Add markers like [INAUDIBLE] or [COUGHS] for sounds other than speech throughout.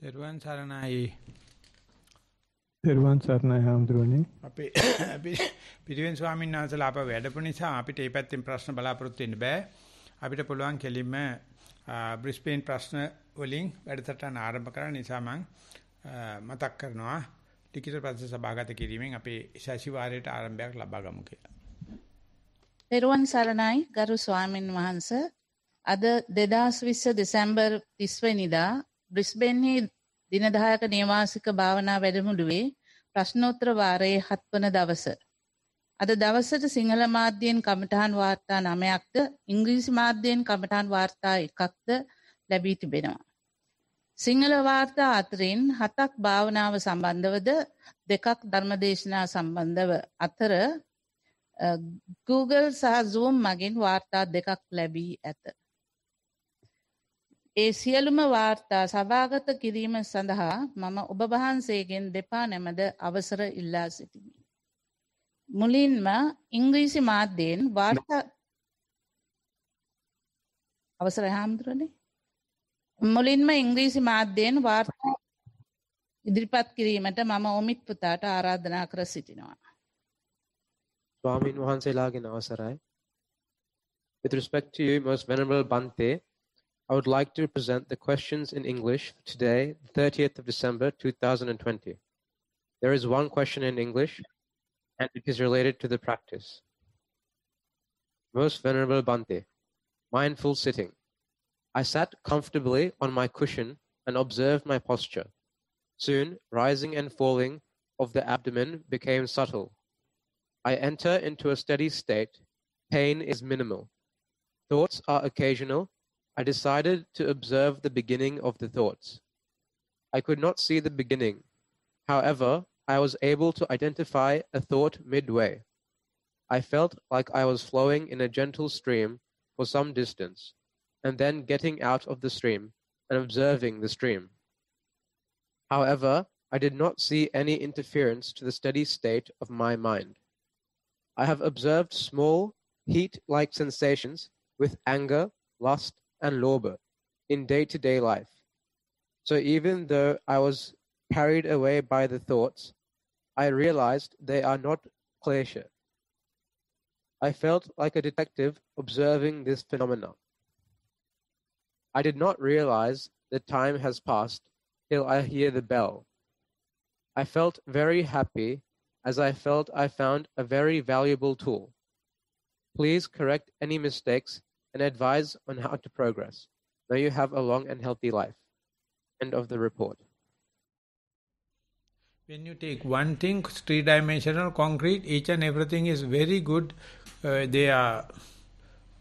තෙරුවන් සරණයි. තෙරුවන් සරණයි හැමදෙරෝනේ. අපේ [COUGHS] පිරිවෙන් ස්වාමීන් වහන්සේලා අප වැඩපු නිසා අපිට මේ පැත්තෙන් ප්‍රශ්න බලාපොරොත්තු වෙන්න බෑ. අපිට පුළුවන් කෙලින්ම බ්‍රිස්බේන් ප්‍රශ්න වලින් වැඩසටහන ආරම්භ කරන්න නිසා මම මතක් කරනවා ලිඛිත ප්‍රශ්න සභාගත කිරීමෙන් අපේ ශාසිවාරයට ආරම්භයක් ලබා ගමු කියලා. තෙරුවන් සරණයි ගරු ස්වාමින් වහන්සේ අද 2020 දෙසැම්බර් 30 වෙනිදා බ්‍රිස්බෙන්හි දින 10ක නිවාසික භාවනා වැඩමුළුවේ ප්‍රශ්නෝත්තර වාරයේ 7 වන දවස අද දවසට සිංහල මාධ්‍යයෙන් කමඨාන් වාර්තා 9ක්ද ඉංග්‍රීසි මාධ්‍යයෙන් කමඨාන් වාර්තා 1ක්ද ලැබී තිබෙනවා. සිංහල වාර්තා අතරින් 7ක් භාවනාව සම්බන්ධවද දෙකක් ධර්මදේශනා සම්බන්ධව අතර Google සහ Zoom මගින් වාර්තා දෙකක් ලැබී ඇත. ඒ සියලුම වාර්තා සභාගත කිරීම සඳහා මම ඔබවහන්සේගෙන් දෙපා නැමද අවසර ඉල්ලා සිටිමි. මුලින්ම ඉංග්‍රීසි මාධ්‍යයෙන් වාර්තා අවසර හාමුදුරනේ මුලින්ම ඉංග්‍රීසි මාධ්‍යයෙන් වාර්තා ඉදිරිපත් කිරීමට මම ඔමිත් පුතාට ආරාධනා කර සිටිනවා. ස්වාමීන් වහන්සේලාගෙන් අවසරයි. With respect to you, most venerable Bante, I would like to present the questions in English today, 30th of December 2020. There is one question in English, and it is related to the practice. Most Venerable Bhante, mindful sitting. I sat comfortably on my cushion and observed my posture. Soon, rising and falling of the abdomen became subtle. I enter into a steady state. Pain is minimal. Thoughts are occasional I decided to observe the beginning of the thoughts. I could not see the beginning. However, I was able to identify a thought midway. I felt like I was flowing in a gentle stream for some distance, and then getting out of the stream and observing the stream. However, I did not see any interference to the steady state of my mind. I have observed small, heat like sensations with anger, lust, and labor in day to day life. So even though I was carried away by the thoughts, I realized they are not pleasure. I felt like a detective observing this phenomenon. I did not realize that time has passed till I hear the bell. I felt very happy as I felt I found a very valuable tool. Please correct any mistakes and advise on how to progress. May you have a long and healthy life. End of the report. When you take one thing, three dimensional concrete, each and everything is very good. Uh, they are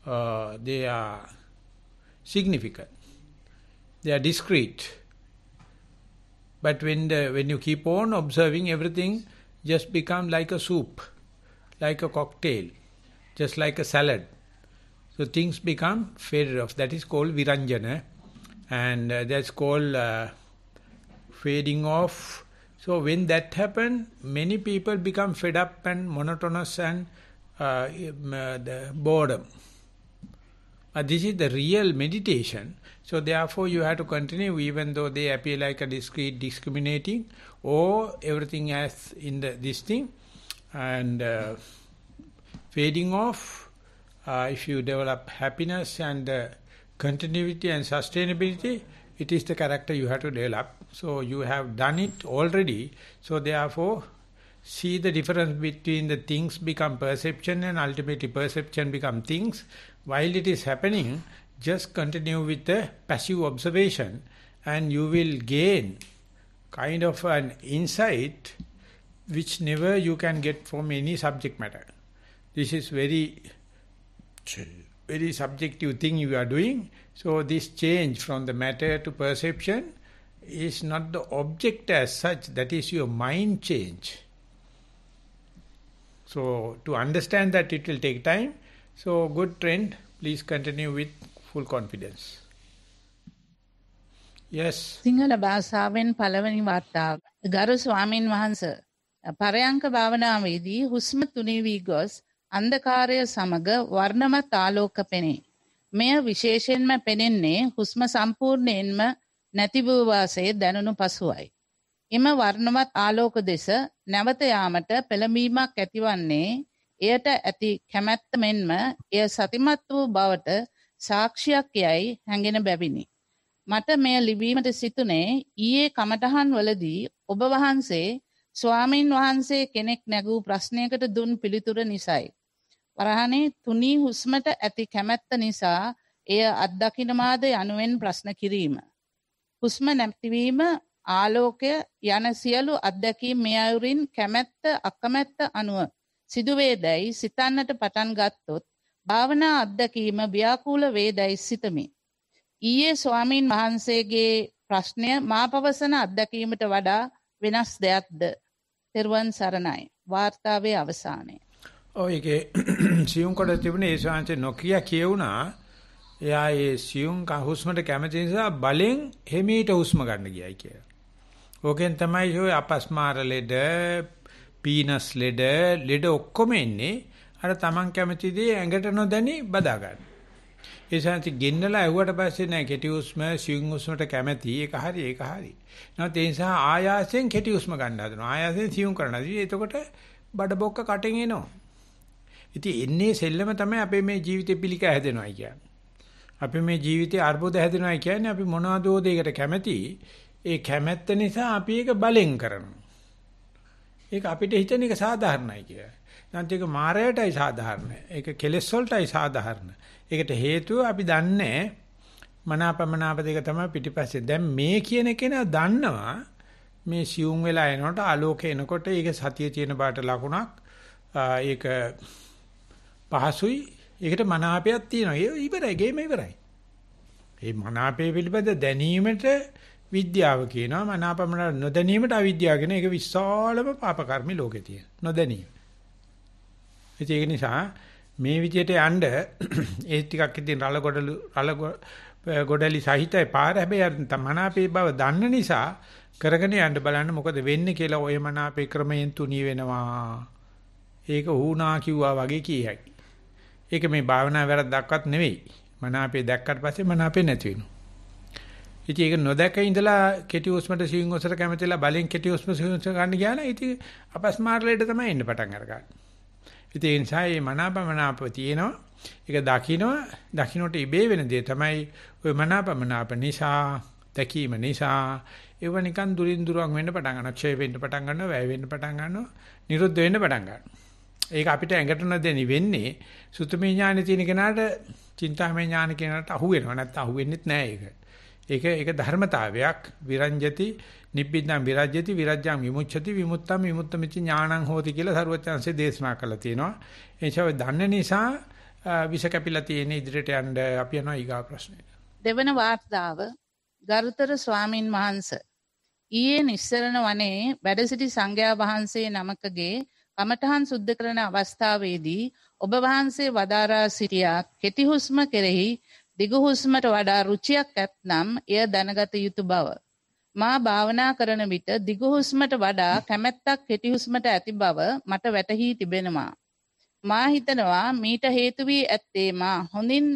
uh, they are significant. They are discrete. But when the when you keep on observing everything, just become like a soup, like a cocktail, just like a salad so things become faded off. That is called viranjana. And uh, that's called uh, fading off. So when that happens, many people become fed up and monotonous and uh, uh, the boredom. But this is the real meditation. So therefore you have to continue even though they appear like a discreet discriminating or everything as in the, this thing and uh, fading off uh, if you develop happiness and uh, continuity and sustainability, it is the character you have to develop. So you have done it already. So therefore, see the difference between the things become perception and ultimately perception become things. While it is happening, just continue with the passive observation and you will gain kind of an insight which never you can get from any subject matter. This is very very subjective thing you are doing. So this change from the matter to perception is not the object as such, that is your mind change. So to understand that it will take time. So good trend, please continue with full confidence. yes Sinhala භාෂාවෙන් පළවෙනි වතාව ගරු ස්වාමින් වහන්ස පරයන්ක භාවනාවේදී හුස්ම තුනී වී ගොස් අන්ධකාරය සමග වර්ණමත් ආලෝක පෙනේ. මෙය විශේෂයෙන්ම පෙනෙන්නේ හුස්ම සම්පූර්ණයෙන්ම නැති වූ වාසේ දැනුණු පසුවයි. එම වර්ණවත් ආලෝක දෙස නැවත යාමට පෙළඹීමක් ඇතිවන්නේ එයට ඇති කැමැත්ත මෙන්ම එය සතිමත් වූ බවට සාක්ෂියක් යයි හැඟෙන බැවිනි. මට මෙය ලිවීමට සිතුනේ ඊයේ කමටහන් වලදී ඔබ වහන්සේ ස්වාමීන් වහන්සේ කෙනෙක් නැගූ ප්‍රශ්නයකට දුන් පිළිතුර නිසයි. වරහනේ තුනී හුස්මට ඇති කැමැත්ත නිසා එය අත්දකිනමාද යනුවෙන් ප්‍රශ්න කිරීම. හුස්ම නැතිවීම ආලෝකය යන සියලු අත්දැකීම් මේ අයුරින් කැමැත්ත අකමැත්ත අනුව සිදුවේදැයි සිතන්නට පටන් ගත්තොත් භාවනා අත්දැකීම ව්‍යාකූල වේදැයි සිතමි. ඊයේ ස්වාමීන් වහන්සේගේ ප්‍රශ්නය මා පවසන අත්දැකීමට වඩා වෙනස් දෙයක්ද? තෙරුවන් සරණයි. වාර්තාවේ අවසානය. ඔයගේ [CLEARS THROAT] සියුම් කොට තිබුණේ ඒ ශාන්ති නොකිය කියුණා. එයා ඒ සියුම් හුස්මට කැමති නිසා බලෙන් හෙමීට හුස්ම ගන්න ගියයි කියලා. ඕකෙන් තමයි ඔය අපස්මාර ලෙඩ, පීනස් ලෙඩ, ලෙඩ ඔක්කොම එන්නේ අර Taman කැමති දේ ඇඟට නොදැනි බදා ගන්න. ඒ ශාන්ති ගෙන්නලා ඇහුවට පස්සේ නෑ කෙටි හුස්ම සියුම් හුස්මට කැමති ඒක හරි ඒක හරි. නැත්නම් ඒ නිසා ආයාසයෙන් කෙටි හුස්ම ගන්න හදනවා. ආයාසයෙන් සියුම් කරනවා. එතකොට බඩ බොක්ක කටින් එනවා. ඉතින් එන්නේ සෙල්ලම තමයි අපේ මේ ජීවිතේ පිළික හැදෙනවයි කියන්නේ. අපි මේ ජීවිතේ අර්බුද හැදෙනවයි කියන්නේ අපි මොනවාදෝ දෙයකට කැමැති ඒ කැමැත්ත නිසා අපි ඒක බලෙන් කරනවා. ඒක අපිට හිතන එක සාධාරණයි කියලා. නැත්නම් ඒක මායයටයි සාධාරණ. ඒක කෙලෙස් වලටයි සාධාරණ. ඒකට හේතුව අපි දන්නේ මනාපමනාප දෙක තමයි පිටිපස්සේ. දැන් මේ කියන කෙනා දන්නවා මේ සියුම් වෙලා එනකොට ආලෝකය එනකොට ඒක සතිය තියෙන බාට ලකුණක්. ඒක පහසුයි ඒකට මනාපයක් තියෙනවා. ඒ ඉවරයි ගේම ඉවරයි. මේ මනාපය පිළිබඳ දැනීමට විද්‍යාව කියනවා මනාපමන නොදැනීමට අවිද්‍යාව කියන එක විශාලම පාප කර්ම ලෝකේ තියෙන. නොදැනීම. ඒක නිසා මේ විදිහට යන්න ඒ ටිකක් ඉතින් රළ ගොඩලු රළ ගොඩලි සහිතයි පාර හැබැයි අර මනාපේ බව දන්න නිසා කරගෙන යන්න බලන්න මොකද වෙන්නේ කියලා ඔය මනාපේ ක්‍රමයෙන් තුනී වෙනවා. ඒක වුණා කිව්වා වගේ කියයි. ඒක මේ භාවනා වැරද්දක්වත් නෙවෙයි. මන අපේ දැක්කට පස්සේ මන අපේ නැති වෙනවා. ඉතින් ඒක නොදැක ඉඳලා කෙටි උස්මට සිවිං උසර කැමතිලා බලෙන් කෙටි උස්ම සිවිං උසර ගන්න ගියා නම් ඉතින් අපස්මාරලයට තමයි එන්න පටන් අරගන්නේ. ඉතින් ඒ නිසා මේ මනාපමනාප තියෙනවා. ඒක දකිනවා දකින්නට ඉබේ වෙන දේ තමයි ওই මනාපමනාප නිසා දැකීම නිසා ඒව නිකන් දුරින් දුරවන් වෙන්න පටන් ගන්නවා. ක්ෂය වෙන්න පටන් ගන්නවා, වැය වෙන්න පටන් ගන්නවා, නිරුද්ධ වෙන්න පටන් ගන්නවා. ඒක අපිට ඇඟට නොදැනි වෙන්නේ සුතමේ ඥානෙ තියෙන කෙනාට චින්තාමය ඥාන කෙනාට අහු වෙනව නැත්නම් අහු වෙන්නේත් නෑ ඒක. ඒක ඒක ධර්මතාවයක් විරංජති නිබ්බින්නම් විරජ්‍යති විරජ්‍යම් විමුච්ඡති විමුත්තම් විමුත්තමිති ඥානං හෝති කියලා සරුවචාන්සේ දේශනා කළා තියෙනවා. එනිසා දන්න නිසා විෂ කැපිලා තියෙන ඉදිරියට යන්න අපි යනවා ඊගා ප්‍රශ්නෙට. දෙවන වාර්තාව ගරුතර ස්වාමින් වහන්සේ ඊයේ නිස්සරණ වනයේ වැඩ සිටි සංඝයා වහන්සේ නමකගේ කමඨහන් සුද්ධ කරන අවස්ථාවේදී ඔබ වහන්සේ වදාරා සිටියා කෙටි හුස්ම කෙරෙහි දිගු හුස්මට වඩා රුචියක් ඇත්නම් එය දැනගත යුතු බව මා භාවනා කරන විට දිගු හුස්මට වඩා කැමැත්තක් කෙටි හුස්මට ඇති බව මට වැටහි තිබෙනවා මා හිතනවා මීට හේතු වී ඇත්තේ මා හොඳින්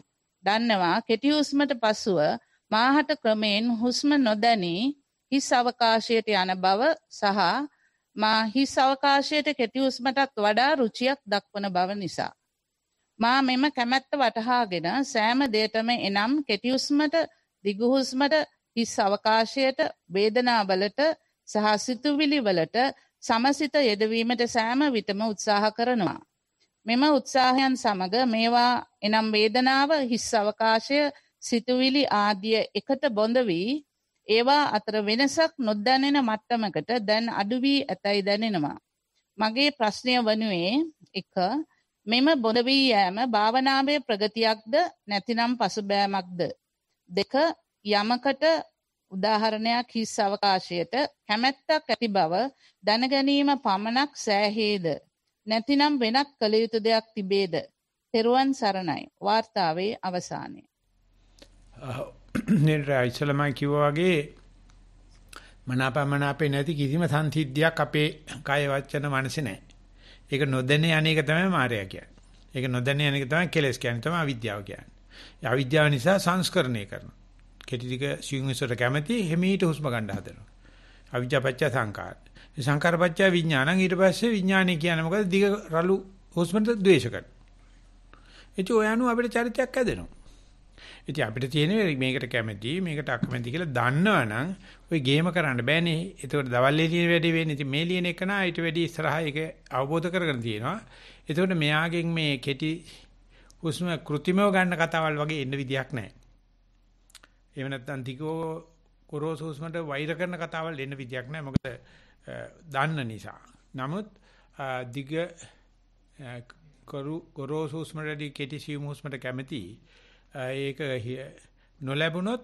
දන්නවා කෙටි හුස්මට පසුව මාහට ක්‍රමෙන් හුස්ම නොදැනී හිස් අවකාශයට යන බව සහ මා හිස් අවකාශයට කෙටි උස්මටත් වඩා රුචියක් දක්වන බව නිසා. මා මෙම කැමැත්ත වටහාගෙන සෑම දෙයටම එනම් කෙටි උස්මට දිගු හුස්මට හිස් අවකාශයට වේදනාවලට සහ සිතුවිලි වලට සමසිත යෙදවීමට සෑම විටම උත්සාහ කරනවා. මෙම උත්සාහයන් සමග මේවා එනම් වේදනාව හිස් අවකාශය සිතුවිලි ආදිය එකට බොඳ වී ඒවා අතර වෙනසක් නොදැනෙන මට්ටමකට දැන් අඩුවී ඇතැයි දැනෙනවා. මගේ ප්‍රශ්නය වනුවේ එක මෙම බොඳවී යෑම භාවනාවේ ප්‍රගතියක්ද නැතිනම් පසුබෑමක්ද. දෙක යමකට උදාහරණයක් හිස් අවකාශයට කැමැත්තක් ඇති බව දැනගැනීම පමණක් සෑහේද. නැතිනම් වෙනත් කළ යුතු දෙයක් තිබේද. තෙරුවන් සරණයි වාර්තාවේ අවසානය. [CLEARS THROAT] නේරා ඉස්සලා මම කිව්වා වගේ මනාපමන අපේ නැති කිසිම සංසිද්ධියක් අපේ කය වචන මනසේ නැහැ. ඒක නොදැන යන්නේක තමයි මායя කියන්නේ. ඒක නොදැන යන්නේක තමයි කෙලස් කියන්නේ තමයි අවිද්‍යාව කියන්නේ. ඒ අවිද්‍යාව නිසා සංස්කරණය කරනවා. කෙටි ටික සිංහසට කැමැති හිමීට හුස්ම ගන්න හදනවා. අවිජ්ජාපච්ච සංකාර. මේ සංකාරපච්ච විඥානං ඊට පස්සේ විඥානය කියන්නේ මොකද? දිග රළු හුස්මට ද්වේෂ කරනවා. ඒ කියෝ යනු අපිට චරිතයක් හැදෙනවා. ඉතින් අපිට තියෙන්නේ මේකට කැමති මේකට අකමැති කියලා දන්නවනම් ওই ගේම කරන්න බෑනේ. ඒකට දවල්ලේ තියෙන වැඩේ වෙන්නේ. ඉතින් මේ ලියන එක නා ඊට වැඩි ඉස්සරහා ඒක අවබෝධ කරගෙන තියෙනවා. ඒකට මෙයාගෙන් මේ කෙටි උස්ම કૃතිමව ගන්න කතාවල් වගේ එන්න විදියක් නැහැ. එහෙම නැත්නම් තිකෝ කොරෝසු උස්මට වෛර කරන කතාවල් එන්න විදියක් නැහැ. මොකද දන්න නිසා. නමුත් දිග කරු කොරෝසු උස්මට කෙටි සියුම් උස්මට කැමති ඒක නොලැබුණොත්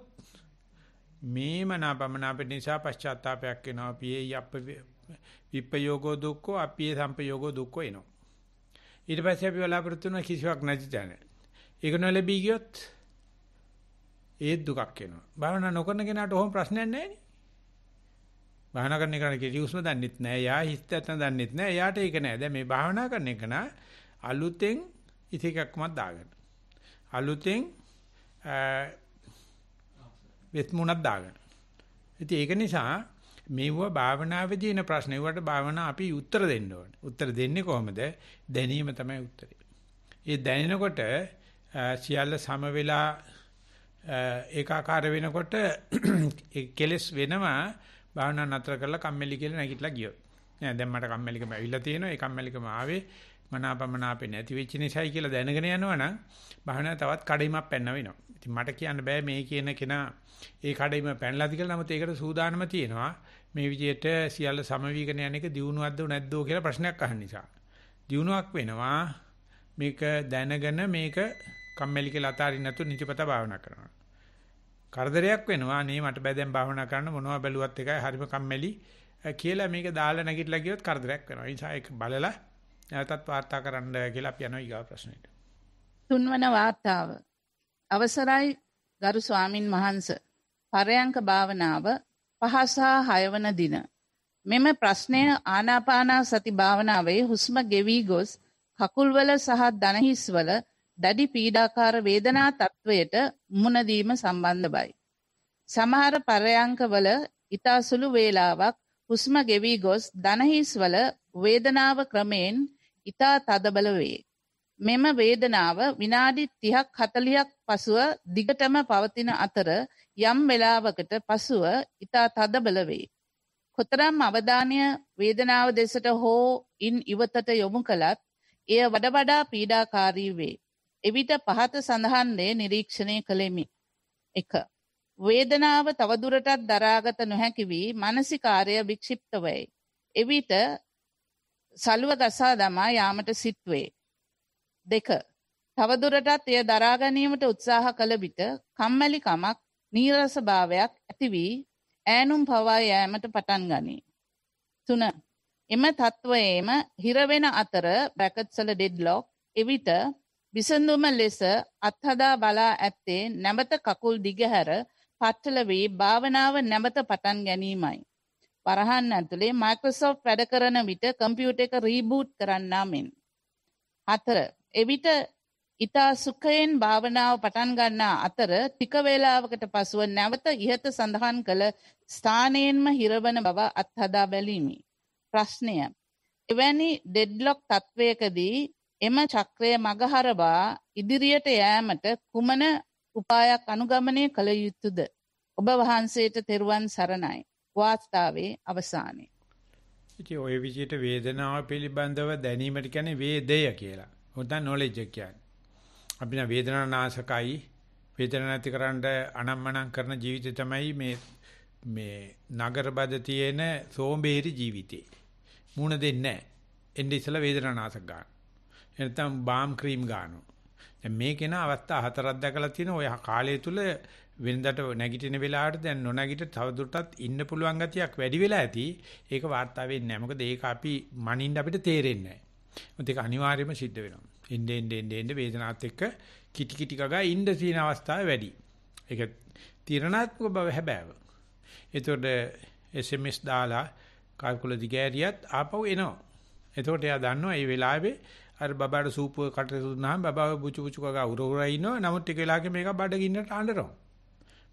මේ මනාපමනාප නිසා පශ්චාත්තාවයක් වෙනවා. පියේ යප්ප විපයෝගෝ දුක්ඛෝ අපියේ සම්පයෝගෝ දුක්ඛෝ එනවා. ඊට පස්සේ අපි බලාපොරොත්තු වෙන කිසිවක් නැති තැන. ඒක නොලැබී ගියොත් ඒත් දුකක් වෙනවා. භාවනා නොකරන කෙනාට ඔහොම ප්‍රශ්නයක් නැහැ නේ. භාවනා කරන කෙනාට කිසිම දන්නෙත් නැහැ. යා හිස්තැතන දන්නෙත් නැහැ. යාට ඒක නැහැ. දැන් මේ භාවනා කරන කෙනා අලුතෙන් ඉතිකක්මත් දාගන්න. අලුතෙන් වෙත්මුණක් දාගෙන. ඉතින් ඒක නිසා මේව භාවනාවේදී එන ප්‍රශ්න ඒවට භාවනා අපි උත්තර දෙන්න ඕනේ. උත්තර දෙන්නේ කොහොමද? දැනීම තමයි උත්තරේ. ඒ දැනෙනකොට සියල්ල සම වෙලා ඒකාකාර වෙනකොට [CLEARS THROAT] කෙලස් වෙනවා භාවනා නතර කරලා කම්මැලි කියලා නැගිටලා ගියොත්. නෑ දැන් මට කම්මැලිකම ඇවිල්ලා තියෙනවා. ඒ කම්මැලිකම ආවේ මනාපමනාපේ නැති වෙච්ච නිසායි කියලා දැනගෙන යනවනම් භාවනා තවත් කඩයිමක් පැන්න වෙනවා. ඉතින් මට කියන්න බෑ මේ කියන කෙනා ඒ කඩයිම පැනලාද කියලා. නමුත් ඒකට සූදානම තියෙනවා. මේ විදිහට සියල්ල සමවීකරණ යන එක දියුණුවක්ද නැද්දෝ කියලා ප්‍රශ්නයක් අහන නිසා. දියුණුවක් වෙනවා. මේක දැනගෙන මේක කම්මැලි කියලා අතාරින්න නැතුව නිතිපත භාවනා කරනවා. කරදරයක් වෙනවා. නේ මට බෑ දැන් භාවනා කරන්න මොනවා බැලුවත් එකයි හරිම කම්මැලි කියලා මේක දාලා නැගිටලා ගියොත් කරදරයක් වෙනවා. ඒ නිසා ඒක බලලා නැවතත් වාර්තා කරන්න කියලා අපි යනවා ඊගා ප්‍රශ්නෙට. තුන්වන වාර්තාව. අවසරයි ගරු ස්වාමින් වහන්සේ. පරයන්ක භාවනාව පහ සහ හයවන දින. මෙම ප්‍රශ්නය ආනාපානා සති භාවනාවේ හුස්ම ගෙවී ගොස් කකුල්වල සහ දණහිස්වල දැඩි පීඩාකාර වේදනා තත්වයට මුහුණ සම්බන්ධයි. සමහර පරයන්කවල ඊතා සුළු වේලාවක් හුස්ම ගෙවි ගොස් දනහිස්වල වේදනාව ක්‍රමෙන් ඉතා තදබල වේ. මෙම වේදනාව විනාඩි 30ක් 40ක් පසුව දිගටම පවතින අතර යම් වේලාවකට පසුව ඉතා තදබල වේ. කොතරම් අවධානය වේදනාව දෙසට හෝ ඉන් ඉවතට යොමු කළත් එය වඩ වඩා පීඩාකාරී වේ. එවිට පහත සඳහන් දේ නිරීක්ෂණය කළෙමි. 1. වේදනාව තවදුරටත් දරාගත නොහැකි වී මානසිකාර්ය වික්ෂිප්ත වේ. එවිට සලුව ගසා දමා යාමට සිට්වේ. දෙක. තවදුරටත් එය දරාගැනීමට උත්සාහ කළ විට කම්මැලිකමක් නීරස භාවයක් ඇති වී ඈනුම් පවා යෑමට පටන් ගනී. තුන. එම තත්ත්වයේම හිරවෙන අතර බ්‍රැකට්සල ඩෙඩ්ලොක් එවිට විසඳුම ලෙස අත්හදා බලා ඇත්තේ නැවත කකුල් දිගහැර පට්ටල වී භාවනාව නැවත පටන් ගැනීමයි. පරහන් ඇතුළේ මයිකෝසොෆ් වැඩ කරන විට කම්පියුට එක රීබූට් කරන්නා මෙන්. හතර එවිට ඉතා සුකයෙන් භාවනාව පටන් ගන්නා අතර ටික වේලාවකට පසුව නැවත ඉහත සඳහන් කළ ස්ථානයෙන්ම හිරවන බව අත්හදා බැලීමි. ප්‍රශ්නය. එවැනි ඩෙඩ්ලොක් තත්ත්වයකදී එම චක්‍රය මගහරවා ඉදිරියට යෑමට කුමන උපායක් අනුගමනය කළ යුතුද. ඔබ වහන්සේට තෙරුවන් සරණයි. වාස්තාවේ අවසානයේ. ඉතින් ওই විදිහට වේදනාව පිළිබඳව දැනීමට කියන්නේ වේදය කියලා. හොඳ knowledge එක කියන්නේ. අපින වේදනා නාශකයි වේදනා නැතිකරන්න අනම්මනම් කරන ජීවිතය තමයි මේ මේ නගරබද තියෙන සෝඹේරි ජීවිතේ. මුණ දෙන්නේ නැහැ. එන්නේ ඉස්සලා වේදනා නාශක ගන්න. එනතම් බාම් ක්‍රීම් ගන්නවා. දැන් මේකේන අවස්ථා හතරක් දැකලා තියෙන ඔය කාලය තුල වෙනදට නැගිටින වෙලාවට දැන් නොනැගිට තවදුරටත් ඉන්න පුළුවන් ගතියක් වැඩි වෙලා ඇති. ඒක වාර්තා වෙන්නේ නැහැ. මොකද ඒක අපි මනින්න අපිට තේරෙන්නේ නැහැ. මොකද ඒක අනිවාර්යයෙන්ම සිද්ධ වෙනවා. එන්නේ එන්නේ එන්නේ වේදනාවත් එක්ක කිටි කිටි ගගා ඉන්න තියෙන අවස්ථාව වැඩි. ඒක තීරණාත්මක බව හැබෑව. ඒතකොට SMS දාලා කාල්කුල දිගෑරියත් ආපහු එනවා. එතකොට එයා දන්නවා මේ වෙලාවේ අර බබාට සූපුව කට දුන්නාම බබාව බුචු බුචු ගගා උර උර ඉන්නවා. නමුත් ටික වෙලාවකින් මේක බඩගින්නට අඬනවා.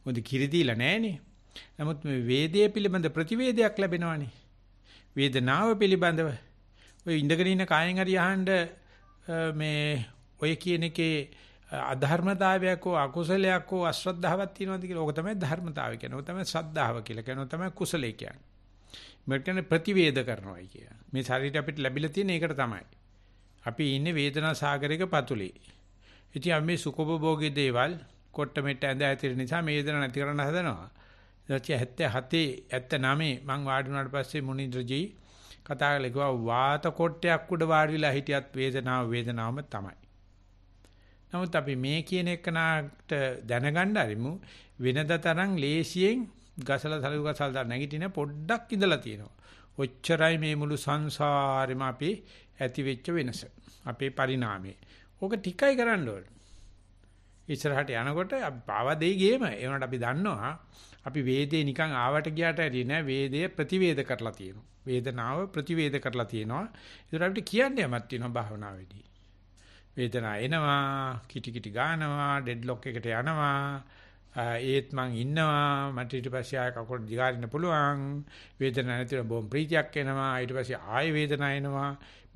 මොකද කිරි දීලා නැහනේ. නමුත් මේ වේදයේ පිළිබඳ ප්‍රතිවේදයක් ලැබෙනවානේ. වේදනාව පිළිබඳව ඔය ඉඳගෙන ඉන්න කායෙන් හරි අහන්න මේ ඔය කියන එකේ අධර්මතාවයක් හෝ අකුසලයක් හෝ අශ්‍රද්ධාවක් තියෙනවද කියලා. ඕක තමයි ධර්මතාවය කියන්නේ. ඕක තමයි ශ්‍රද්ධාව කියලා කියනවා. තමයි කුසලය කියන්නේ. මේකට ප්‍රතිවේද කරනවායි කිය. මේ ශරීරය අපිට ලැබිලා තියෙන එකට තමයි. අපි ඉන්නේ වේදනා සාගරයක පතුලේ. ඉතින් අපි මේ සුඛභෝගී දේවල් කොට්ට මෙට්ට ඇඳ ඇතිර නිසා මේ වේදන නැති කරන්න හදනවා. ඊට 77 79 මං වාඩි වුණාට පස්සේ මුනිද්‍රජී කතා කරලා කිව්වා වාත කොට්ටයක් උඩ වාඩි වෙලා හිටියත් වේදනාව වේදනාවම තමයි. නමුත් අපි මේ කියන එකනට දැනගන්න අරිමු වෙනද තරම් ලේසියෙන් ගසලා සලු ගසල් දා නැගිටින පොඩ්ඩක් ඉඳලා තියෙනවා. ඔච්චරයි මේ මුළු සංසාරෙම අපි ඇති වෙච්ච වෙනස. අපේ පරිණාමය. ඕක ටිකයි කරන්න ඕනේ. ඉස්සරහට යනකොට අපි පාවා දෙයි ගේම. ඒ වුණාට අපි දන්නවා අපි වේදේ නිකන් ආවට ගියාට හරි නෑ වේදය ප්‍රතිවේද කරලා තියෙනවා. වේදනාව ප්‍රතිවේද කරලා තියෙනවා. ඒතර අපිට කියන්න යමක් තියෙනවා භාවනාවේදී. වේදනාව එනවා, කිටි කිටි ගන්නවා, ඩෙඩ්ලොක් එකට යනවා. ඒත් මං ඉන්නවා මට ඊට පස්සේ ආය කකුල දිගාරින්න පුළුවන් වේදනාවක් නැතිව බොම් ප්‍රීතියක් එනවා ඊට පස්සේ ආය වේදනාවක් එනවා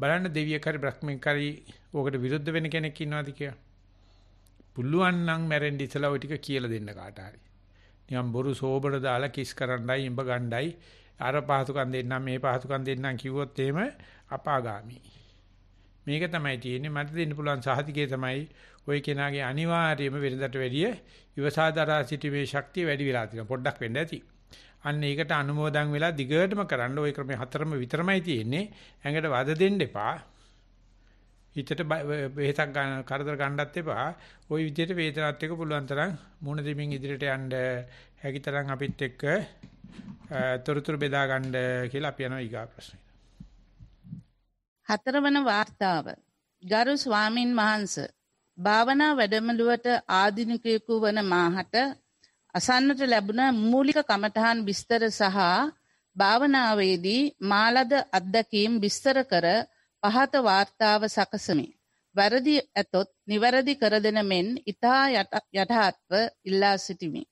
බලන්න දෙවියෙක් හරි බ්‍රහ්මෙක් හරි ඕකට විරුද්ධ වෙන කෙනෙක් ඉන්නවාද කියලා පුළුවන් නම් මැරෙන්න ඉස්සලා ওই ටික කියලා දෙන්න කාට හරි. නිකන් බොරු සෝබර දාලා කිස් කරන්නයි ඉඹ ගණ්ඩයි අර පහසුකම් දෙන්නම් මේ පහසුකම් දෙන්නම් කිව්වොත් එහෙම අපාගාමි. මේක තමයි තියෙන්නේ මට දෙන්න පුළුවන් සහතිකය තමයි ওই කෙනාගේ අනිවාර්යයෙන්ම වෙනදට වැඩිය ඉවසාදරා සිටීමේ ශක්තිය වැඩි වෙලා තියෙනවා පොඩ්ඩක් වෙන්න ඇති. අන්න ඒකට අනුමෝදන් වෙලා දිගටම කරන්න ওই ක්‍රමේ හතරම විතරමයි තියෙන්නේ. ඇඟට වද දෙන්න එපා. හිතට වෙහසක් ගන්න කරදර ගන්නත් එපා. ওই විදිහට වේදනාවත් එක්ක පුළුවන් තරම් මුණ දෙමින් ඉදිරියට යන්න හැකි තරම් අපිත් එක්ක තොරතුරු බෙදා ගන්න කියලා අපි යනවා ඊගා ප්‍රශ්නෙට. හතරවන වார்த்தාව. ගරු ස්වාමින් වහන්සේ භාවනා වැඩමුළුවට ආධිනිකයෙකු වන මාහට අසන්නට ලැබුණ මූලික කමඨහන් විස්තර සහ භාවනාවේදී මාලද අත්දැකීම් විස්තර කර පහත වාර්තාව සකසමි. වැරදි ඇතොත් නිවැරදි කර දෙන මෙන් ඉතා යටහත්ව ඉල්ලා සිටිමි.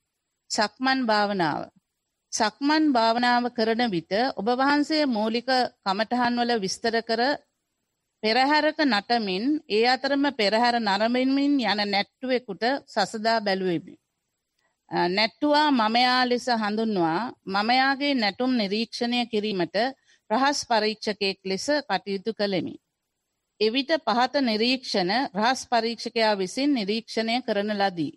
සක්මන් භාවනාව. සක්මන් භාවනාව කරන විට ඔබ වහන්සේ මූලික කමටහන්වල විස්තර කර පෙරහැරක නටමින් ඒ අතරම පෙරහැර නරමින්මින් යන නැට්ටුවෙකුට සසදා බැලුවෙමි. නැට්ටුවා මමයා ලෙස හඳුන්වා මමයාගේ නැටුම් නිරීක්ෂණය කිරීමට රහස් පරීක්ෂකයෙක් ලෙස කටයුතු කළෙමි. එවිට පහත නිරීක්ෂණ රහස් පරීක්ෂකයා විසින් නිරීක්ෂණය කරන ලදී.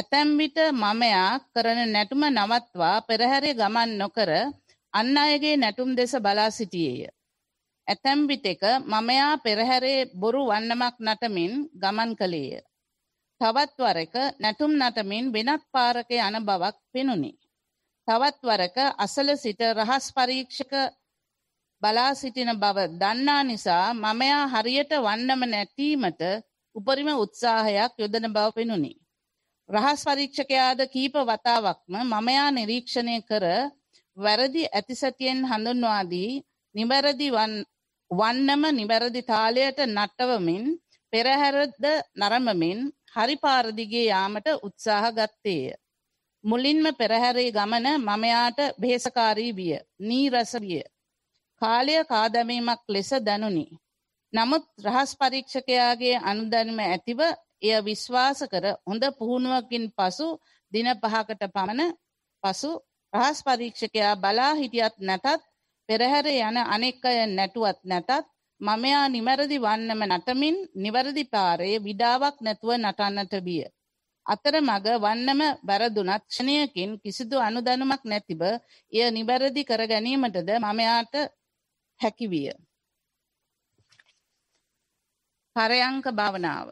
ඇතැම් විට මමයා කරන නැටුම නවත්වා පෙරහැරේ ගමන් නොකර අන් අයගේ නැටුම් දෙස බලා සිටියේය. ඇතැම් විටෙක මමයා පෙරහැරේ බොරු වන්නමක් නටමින් ගමන් කළේය. තවත් වරක නැටුම් නටමින් වෙනත් පාරක යන බවක් පෙනුනි. තවත් වරක අසල සිට රහස් පරීක්ෂක බලා සිටින බව දන්නා නිසා මම යා හරියට වන්නම නැටීමට උපරිම උත්සාහයක් යොදන බව පෙනුනි. රහස් පරීක්ෂකයාද කීප වතාවක්ම මම යා නිරීක්ෂණය කර වැරදි ඇතිසැටියෙන් හඳුන්වා දී නිවැරදි වන්නම නිවැරදි තාලයට නටවමින් පෙරහැරද නරමමින් හරි පාර දිගේ යාමට උත්සාහ ගත්තේය. මුලින්ම පෙරහැරේ ගමන මමයාට බෙහෙසකාරී විය, නීරස විය. කාලය කාදැමීමක් ලෙස දැනුනි. නමුත් රහස් පරීක්ෂකයාගේ අනුදැනම ඇතිව එය විශ්වාස කර හොඳ පුහුණුවකින් පසු දින පහකට පමණ පසු රහස් පරීක්ෂකයා බලා හිටියත් නැතත් පෙරහැර යන අනෙක් අය නැටුවත් නැතත් මමයා නිවැරදි වන්නම නටමින් නිවැරදි පාරයේ විඩාවක් නැතුව නටන්නට විය. අතරමග වන්නම බැරදුනත් ක්ෂණයකින් කිසිදු අනුදැනුමක් නැතිව එය නිවැරදි කර ගැනීමටද මමයාට හැකි විය. පරයංක භාවනාව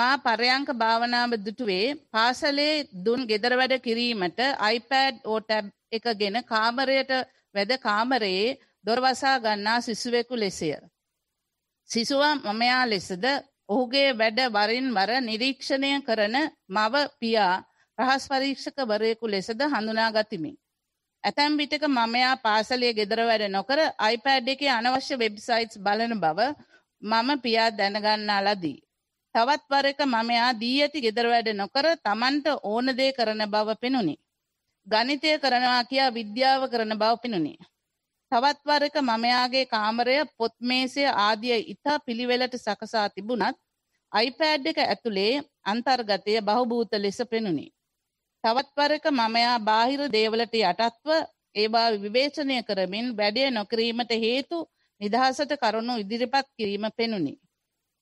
මා පරයංක භාවනාව දුටුවේ පාසලේ දුන් ගෙදර වැඩ කිරීමට iPad ඕටැබ් එක ගෙන කාමරයට වැද කාමරයේ දොරවසා ගන්නා සිසුවෙකු ලෙසය. සිසුවා මමයා ලෙසද ඔහුගේ වැඩ වරින් වර නිරීක්ෂණය කරන මව පියා රහස් පරීක්ෂකවරයෙකු ලෙසද හඳුනා ගතිමි. ඇතැම් විටක මමයා පාසලේ ගෙදර වැඩ නොකර අයිපෑඩ් එකේ අනවශ්‍ය වෙබ්සයිට්ස් බලන බව මම පියා දැනගන්නා ලදී. තවත් වරක මමයා දී ඇති ගෙදර වැඩ නොකර තමන්ට ඕන දේ කරන බව පෙනුනි. ගණිතය කරනවා කියා විද්‍යාව කරන බව පෙනුනි. තවත් වරක මමයාගේ කාමරය පොත්මේසය ආදිය ඉතා පිළිවෙලට සකසා තිබුණත් අයිපෑඩ් එක ඇතුළේ අන්තර්ගතය බහුභූත ලෙස පෙනුනි. තවත් වරක මමයා බාහිර දේවලට යටත්ව ඒවා විවේචනය කරමින් වැඩේ නොකිරීමට හේතු නිදහසට කරුණු ඉදිරිපත් කිරීම පෙනුනි.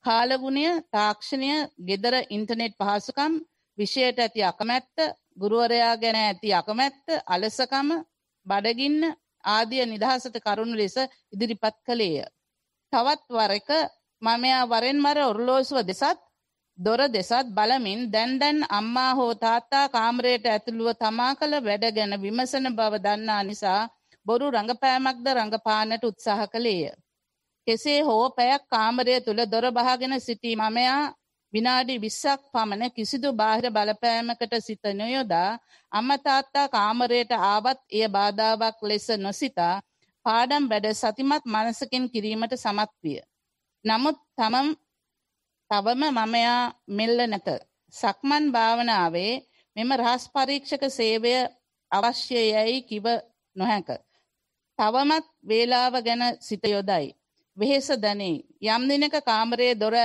කාලගුණය තාක්ෂණය ගෙදර ඉන්ටනෙට් පහසුකම් විෂයට ඇති අකමැත්ත ගුරුවරයා ගැන ඇති අකමැත්ත අලසකම බඩගින්න ආදිය නිදහසට කරුණු ලෙස ඉදිරිපත් කළේය. තවත් වරක මමයා වරෙන් මර ඔරලෝසුව දෙසත් දොර දෙසත් බලමින් දැන් දැන් අම්මා හෝ තාත්තා කාමරයට ඇතුළුව තමා කළ වැඩ ගැන විමසන බව දන්නා නිසා බොරු රඟපෑමක්ද රඟපාන්නට උත්සාහ කළේය. කෙසේ හෝ පැයක් කාමරය තුළ දොර බහගෙන සිටි මමයා විනාඩි 20ක් පමණ කිසිදු බාහිර බලපෑමකට සිත නොයොදා අම්මා තාත්තා කාමරයට ආවත් එය බාධාවක් ලෙස නොසිතා පාඩම් වැඩ සතිමත් මනසකින් කිරීමට සමත් විය. නමුත් තමම් තවම මම යා මෙල්ල නැත. සක්මන් භාවනාවේ මෙම රහස් පරීක්ෂක සේවය අවශ්‍යයයි කිව නොහැක. තවමත් වේලාව ගැන සිත යොදයි. වෙහෙස දැනේ. යම් දිනක කාමරයේ දොර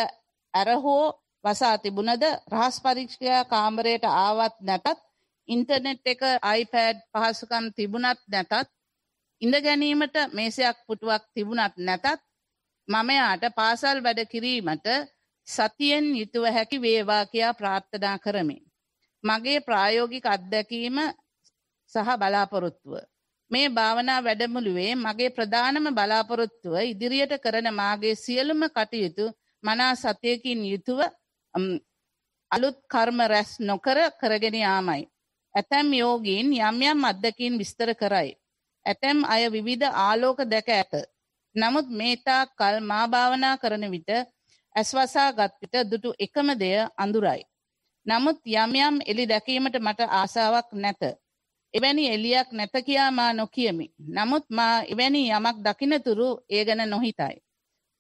ඇරහෝ වසා තිබුණද රහස් පරීක්ෂකයා කාමරයට ආවත් නැතත් ඉන්ටර්නෙට් එක iPad පහසුකම් තිබුණත් නැතත් ඉඳ ගැනීමට මේසයක් පුටුවක් තිබුණත් නැතත් මමයාට පාසල් වැඩ කිරීමට සතියෙන් යුතුව හැකි වේවා කියා ප්‍රාර්ථනා කරමි. මගේ ප්‍රායෝගික අත්දැකීම සහ බලාපොරොත්තුව. මේ භාවනා වැඩමුළුවේ මගේ ප්‍රධානම බලාපොරොත්තුව ඉදිරියට කරන මාගේ සියලුම කටයුතු මනා සතියකින් යුතුව අලුත් කර්ම රැස් නොකර කරගෙන යාමයි. ඇතැම් යෝගීන් යම් යම් අත්දැකීම් විස්තර කරයි. ඇතැම් අය විවිධ ආලෝක දැක ඇත. නමුත් මේ තාක් කල් මා භාවනා කරන විට ඇස්වසා ගත්විට දුටු එකම දෙය අඳුරයි. නමුත් යමයම් එලි දැකීමට මට ආසාවක් නැත. එවැනි එලියක් නැත කියා මා නොකියමි. නමුත් මා එවැනි යමක් දකිනතුරු ඒ ගැන නොහිතයි.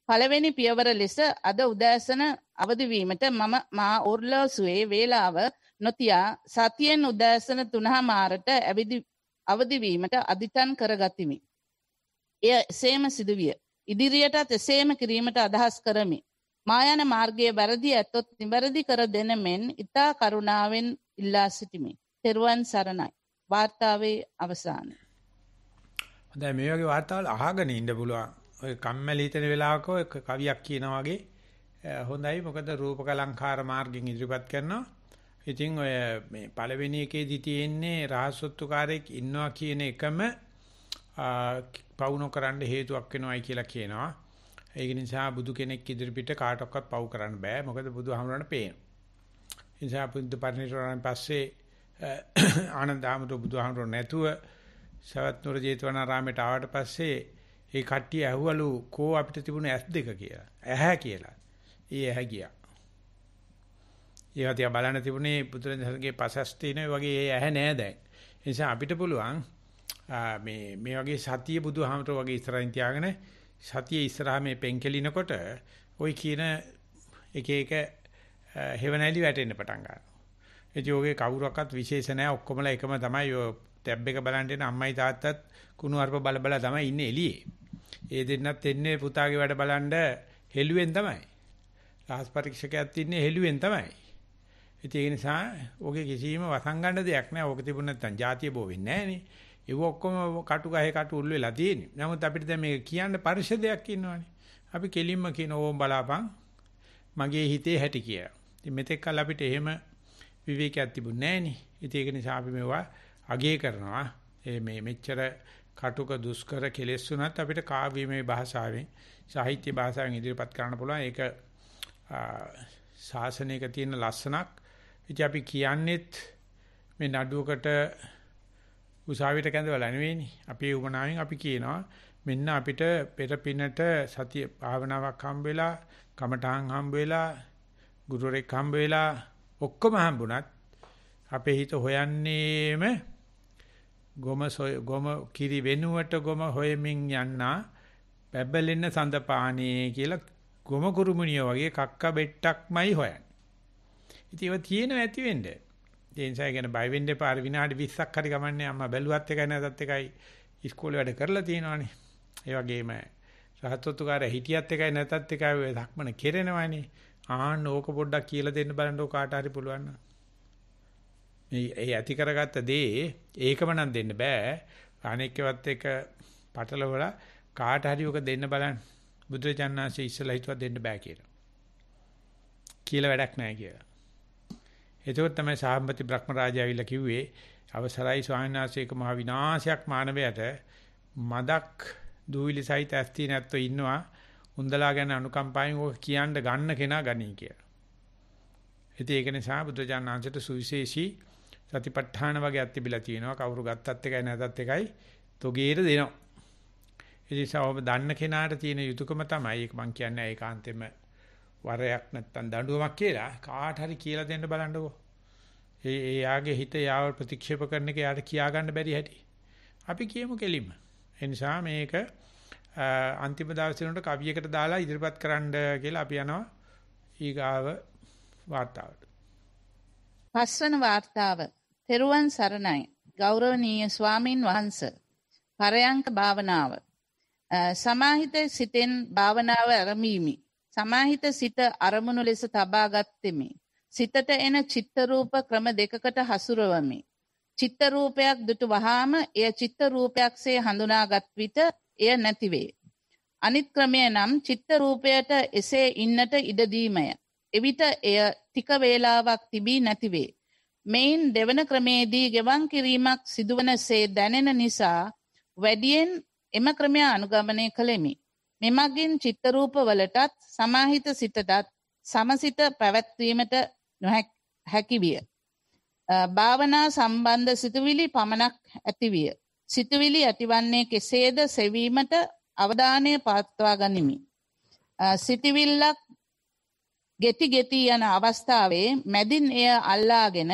පළවෙනි පියවර ලෙස අද උදෑසන අවදිවීමට මම මා ඔර්ලෝසුවේ වේලාව නොතියා සතියෙන් උදෑසන තුනහා මාරට අවදිවීමට අධිතන් කරගතිමි. එය එසේම සිදුවිය. ඉදිරියටත් එසේම කිරීමට අදහස් කරමි. මායන මාර්ගයේ වැරදි ඇතොත් නිවැරදි කර දෙන මෙන් ඉතා කරුණාවෙන් ඉල්ලා සිටිමි. තෙරුවන් සරණයි. වාර්තාවේ අවසාන. හොඳයි මේ වගේ වාර්තාවල් අහගෙන ඉන්න පුළුවන්. ඔය කම්මැලි හිතෙන වෙලාවක ඔය කවියක් කියනා වගේ හොඳයි මොකද රූපකලංකාර මාර්ගෙන් ඉදිරිපත් කරනවා. ඉතින් ඔය මේ පළවෙනි එකේදී තියෙන්නේ රහසොත්තුකාරයෙක් ඉන්නවා කියන එකම පවුන කරන්න හේතුවක් වෙනවයි කියලා කියනවා. ඒක නිසා බුදු කෙනෙක් ඉදිරිපිට කාටවත් පව් කරන්න බෑ. මොකද බුදුහාමුදුරන්ට පේන. ඒ නිසා බුද්ධ පරිණිරෝණයෙන් පස්සේ ආනන්දාමතු බුදුහාමුදුරන් නැතුව සවැත් නුර ජේතවනාරාමයට ආවට පස්සේ ඒ කට්ටිය ඇහුවලු කෝ අපිට තිබුණ ඇස් දෙක කියලා. ඇහැ කියලා. ඒ ඇහැ ගියා. ඒවා තියා බලන්න තිබුණේ බුදුරජාණන්ගේ පසස් තියෙන වගේ ඒ ඇහැ නෑ දැන්. ඒ නිසා අපිට පුළුවන් මේ මේ වගේ සතිය බුදුහාමර වගේ ඉස්සරහින් තියාගෙන සතිය ඉස්සරහා මේ පෙන්කෙලිනකොට ওই කියන එක එක හෙවණැලි වැටෙන්න පටන් ගන්නවා. ඒ කියෝගේ කවුරක්වත් විශේෂ නැහැ ඔක්කොමලා එකම තමයි ඔය ටැබ් එක බලන් ඉන්න අම්මයි තාත්තත් කුණු අර්ප බල බල තමයි ඉන්නේ එළියේ. ඒ දෙන්නත් එන්නේ පුතාගේ වැඩ බලන්න හෙළුවෙන් තමයි. රහස් පරීක්ෂකයාත් ඉන්නේ හෙළුවෙන් තමයි. ඉතින් ඒ නිසා ඔගේ කිසිම වසංගන්න දෙයක් නැහැ. ඕක තිබුණ නැත්නම් ජාතිය බෝ වෙන්නේ නැහැ නේ. ඒව ඔක්කොම කටු ගහේ කටු උල් වෙලා තියෙන්නේ. නමුත් අපිට දැන් මේක කියන්න පරිශදයක් ඉන්නවනේ. අපි කෙලින්ම කියන ඕම් බලාපන් මගේ හිතේ හැටි කියලා. ඉතින් මෙතෙක් කල අපිට එහෙම විවේකයක් තිබුණේ නැහෙනේ. ඉතින් ඒක නිසා අපි මේවා අගය කරනවා. මේ මෙච්චර කටුක දුෂ්කර කෙලෙස් වුණත් අපිට කාව්‍යමය භාෂාවෙන් සාහිත්‍ය භාෂාවෙන් ඉදිරිපත් කරන්න පුළුවන්. ඒක ශාසනයක තියෙන ලස්සනක්. ඉතින් අපි කියන්නේත් මේ නඩුවකට උසාවියට කැඳවලා නෙවෙයිනේ. අපේ උමනාවෙන් අපි කියනවා මෙන්න අපිට පෙර පිනට සතිය භාවනාවක් හම්බ වෙලා, කමඨාන් හම්බ වෙලා, ගුරුරෙක් හම්බ වෙලා ඔක්කොම හම්බුණත් අපේ හිත හොයන්නේම ගොම ගොම කිරි වෙනුවට ගොම හොයමින් යන්නා බැබලෙන සඳපානේ කියලා ගොම කුරුමුණිය වගේ කක්ක බෙට්ටක්මයි හොයන්නේ. ඉතින් ඒවා තියෙනවා ඇති වෙන්නේ. ඒ නිසා ගැන බය වෙන්න එපා. විනාඩි 20ක් හරි ගමන්නේ අම්මා බැලුවත් එකයි නැතත් එකයි ඉස්කෝලේ වැඩ කරලා තියෙනවානේ. ඒ වගේම රහතොත්තුකාරය හිටියත් එකයි නැතත් එකයි ඔය ධක්මන කෙරෙනවානේ. ආන්න ඕක පොඩ්ඩක් කියලා දෙන්න බලන්න කාට හරි පුළුවන් මේ ඒ ඇති කරගත්ත දේ ඒකම නම් දෙන්න බෑ. අනෙක්කවත් එක පටලවලා කාට හරි ඔක දෙන්න බලන්න. බුදුරජාණන් ශ්‍රී ඉස්සලා හිතුවා දෙන්න බෑ කියලා. කියලා වැඩක් නැහැ කියලා. එතකොට තමයි සාම්පති බ්‍රහ්මරාජය ඇවිල්ලා කිව්වේ අවසරයි ස්වාමීන් වහන්සේ එක මහ විනාශයක් මානවයට මදක් දූවිලි සහිත ඇස්ති නැත්තු ඉන්නවා උන්දලා ගැන අනුකම්පාවෙන් ඕක කියන්න ගන්න කෙනා ගනී කියලා. ඉතින් ඒක නිසා බුදුජාණන් වහන්සේට සුවිශේෂී සතිපට්ඨාන වගේ අත්තිබිලා තියෙනවා කවුරු ගත්තත් එකයි නැතත් එකයි තොගේට දෙනවා. ඒ නිසා ඔබ දන්න කෙනාට තියෙන යුතුයකම තමයි ඒක මම කියන්නේ ඒකාන්තෙම වරයක් නැත්තම් දඬුවමක් කියලා කාට හරි කියලා දෙන්න බලන්නකෝ. ඒ එයාගේ හිත යාව ප්‍රතික්ෂේප කරන එක යාට කියා ගන්න බැරි හැටි. අපි කියමු කෙලින්ම. ඒ නිසා මේක අන්තිම දවසේ උනට කවියකට දාලා ඉදිරිපත් කරන්න කියලා අපි යනවා ඊගාව වார்த்தාවට. පස්වන වார்த்தාව. තෙරුවන් සරණයි. ගෞරවනීය ස්වාමින් වහන්සේ. පරයන්ක භාවනාව. සමාහිත සිතෙන් භාවනාව ආරම්භීමේ සමාහිත සිත අරමුණු ලෙස තබා ගත්තෙමි. සිතට එන චිත්තරූප ක්‍රම දෙකකට හසුරුවමි. චිත්තරූපයක් දුටු වහාම එය චිත්තරූපයක්සේ හඳුනාගත් විට එය නැතිවේ. අනිත් ක්‍රමය නම් චිත්තරූපයට එසේ ඉන්නට ඉඩදීමය. එවිට එය තික වේලාවක් තිබී නැතිවේ. මෙයින් දෙවන ක්‍රමේදී ගෙවන් කිරීමක් සිදුවනසේ දැනෙන නිසා වැඩියෙන් එම ක්‍රමය අනුගමනය කළෙමි. මෙමගින් චිත්ත රූපවලටත් සමාහිත සිතටත් සමසිත පැවැත්වීමට නොහැකි විය. භාවනා සම්බන්ධ සිතුවිලි පමණක් ඇතිවිය. සිතුවිලි ඇතිවන්නේ කෙසේද සෙවීමට අවධානය පවත්වා ගනිමි. සිතවිල්ලක් ගෙති ගෙති යන අවස්ථාවේ මැදින් එය අල්ලාගෙන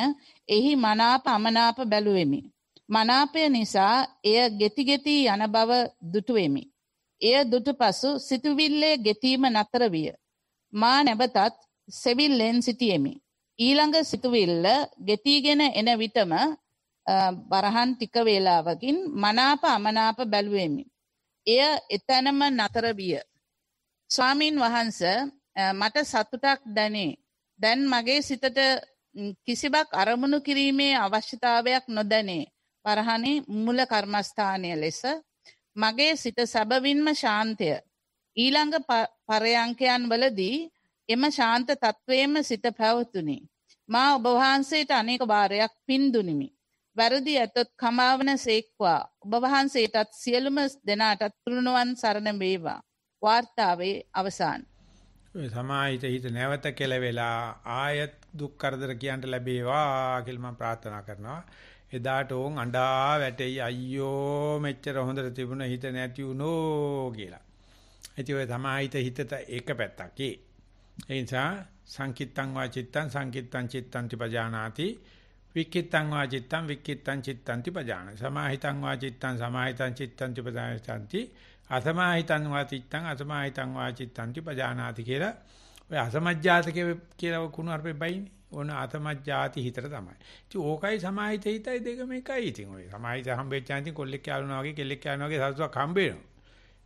එහි මනාප අමනාප බැලුවෙමි. මනාපය නිසා එය ගෙති ගෙති යන බව දුටුවෙමි. එය දුටු පසු සිතුවිල්ලේ ගෙතීම නතර විය. මා නැවතත් සෙවිල්ලෙන් සිටියෙමි. ඊළඟ සිතුවිල්ල ගෙතීගෙන එන විටම බරහන් ටික වේලාවකින් මනාප අමනාප බැලුවෙමි. එය එතැනම නතර විය. ස්වාමීන් වහන්ස මට සතුටක් දැනේ. දැන් මගේ සිතට කිසිවක් අරමුණු කිරීමේ අවශ්‍යතාවයක් නොදැනේ. පරහනේ මුල කර්මස්ථානය ලෙස මගේ සිත සැබවින්ම ශාන්තය. ඊළඟ පරයංකයන් වලදී එම ශාන්ත තත්ත්වයේම සිත පැවතුනි. මා ඔබ වහන්සේට අනේක වාරයක් පින් දුනිමි. වැරදි ඇතත් කමාවන සේක්වා ඔබ වහන්සේටත් සියලුම දෙනාටත් තුනුවන් සරණ වේවා. වාර්තාවේ අවසාන. සමාහිත හිත නැවත කෙලවෙලා ආයත් දුක් කරදර කියන්න ලැබේවා කියලා මම ප්‍රාර්ථනා කරනවා. එදාට ඕන් අඬා වැටෙයි අයියෝ මෙච්චර හොඳට තිබුණ හිත නැති වුණෝ කියලා. ඉතින් ඔය තමයිත හිතට එක පැත්තක් ඒ. ඒ නිසා සංකිට්තං වාචිත්තං සංකිට්තං චිත්තං තිපජානාති වික්කිට්තං වාචිත්තං වික්කිට්තං චිත්තං තිපජාන. සමාහිතං වාචිත්තං සමාහිතං චිත්තං තිපජානාති අසමාහිතං වාචිත්තං අසමාහිතං වාචිත්තං තිපජානාති කියලා ඔය අසමජ්ජාතකේ කියලා කුණු අරපෙයි බයිනේ. ඕන ආතමජ්ජාති හිතට තමයි. ඉතින් ඕකයි සමාහිත හිතයි දෙකම එකයි. ඉතින් ඔය සමාහිත හම්බෙච්චා ඉතින් කොල්ලෙක් යාළුනා වගේ කෙල්ලෙක් යාළුනා වගේ සතුටක් හම්බ වෙනවා.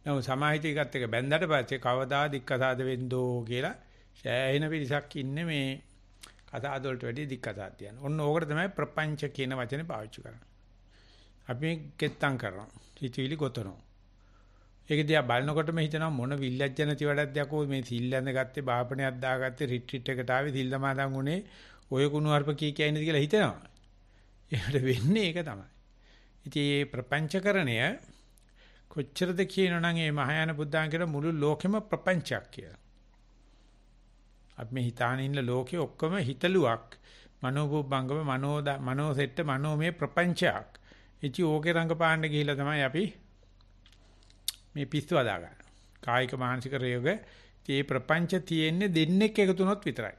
නමුත් සමාහිත එකත් එක බැඳලා පස්සේ කවදා දික්කසාද වෙන්නෝ කියලා සෑහෙන පිරිසක් ඉන්නේ මේ කතා වලට වැඩිය දික්කසාද කියන්නේ. ඔන්න ඕකට තමයි ප්‍රපංච කියන වචනේ පාවිච්චි කරන්නේ. අපි කෙත්තම් කරනවා. හිතවිලි ගොතනවා. ඒක දිහා බලනකොටම හිතනවා මොන විල්ලජ්ජ නැති වැඩක්ද යකෝ මේ සිල් ඇඳ ගත්තේ බාපණයක් දාගත්තේ රිට්‍රීට් එකට ආවේ සිල් දමාදන් උනේ ඔය කුණු අර්ප කී කියයිනද කියලා හිතනවා. ඒකට වෙන්නේ ඒක තමයි. ඉතින් මේ ප්‍රපංචකරණය කොච්චරද කියනවනම් මේ මහායාන බුද්ධාන් කියන මුළු ලෝකෙම ප්‍රපංචයක් කියලා. අපි මේ හිතාන ඉන්න ලෝකේ ඔක්කොම හිතලුවක් මනෝභූපංගම මනෝද මනෝසෙට්ට මනෝමය ප්‍රපංචයක්. ඉති ඕකේ රංගපාන්න ගිහිලා තමයි අපි මේ පිස්සු අදා ගන්න. කායික මානසික රයෝග තී ප්‍රපංච තියෙන්නේ දෙන්නෙක් එකතු වුණොත් විතරයි.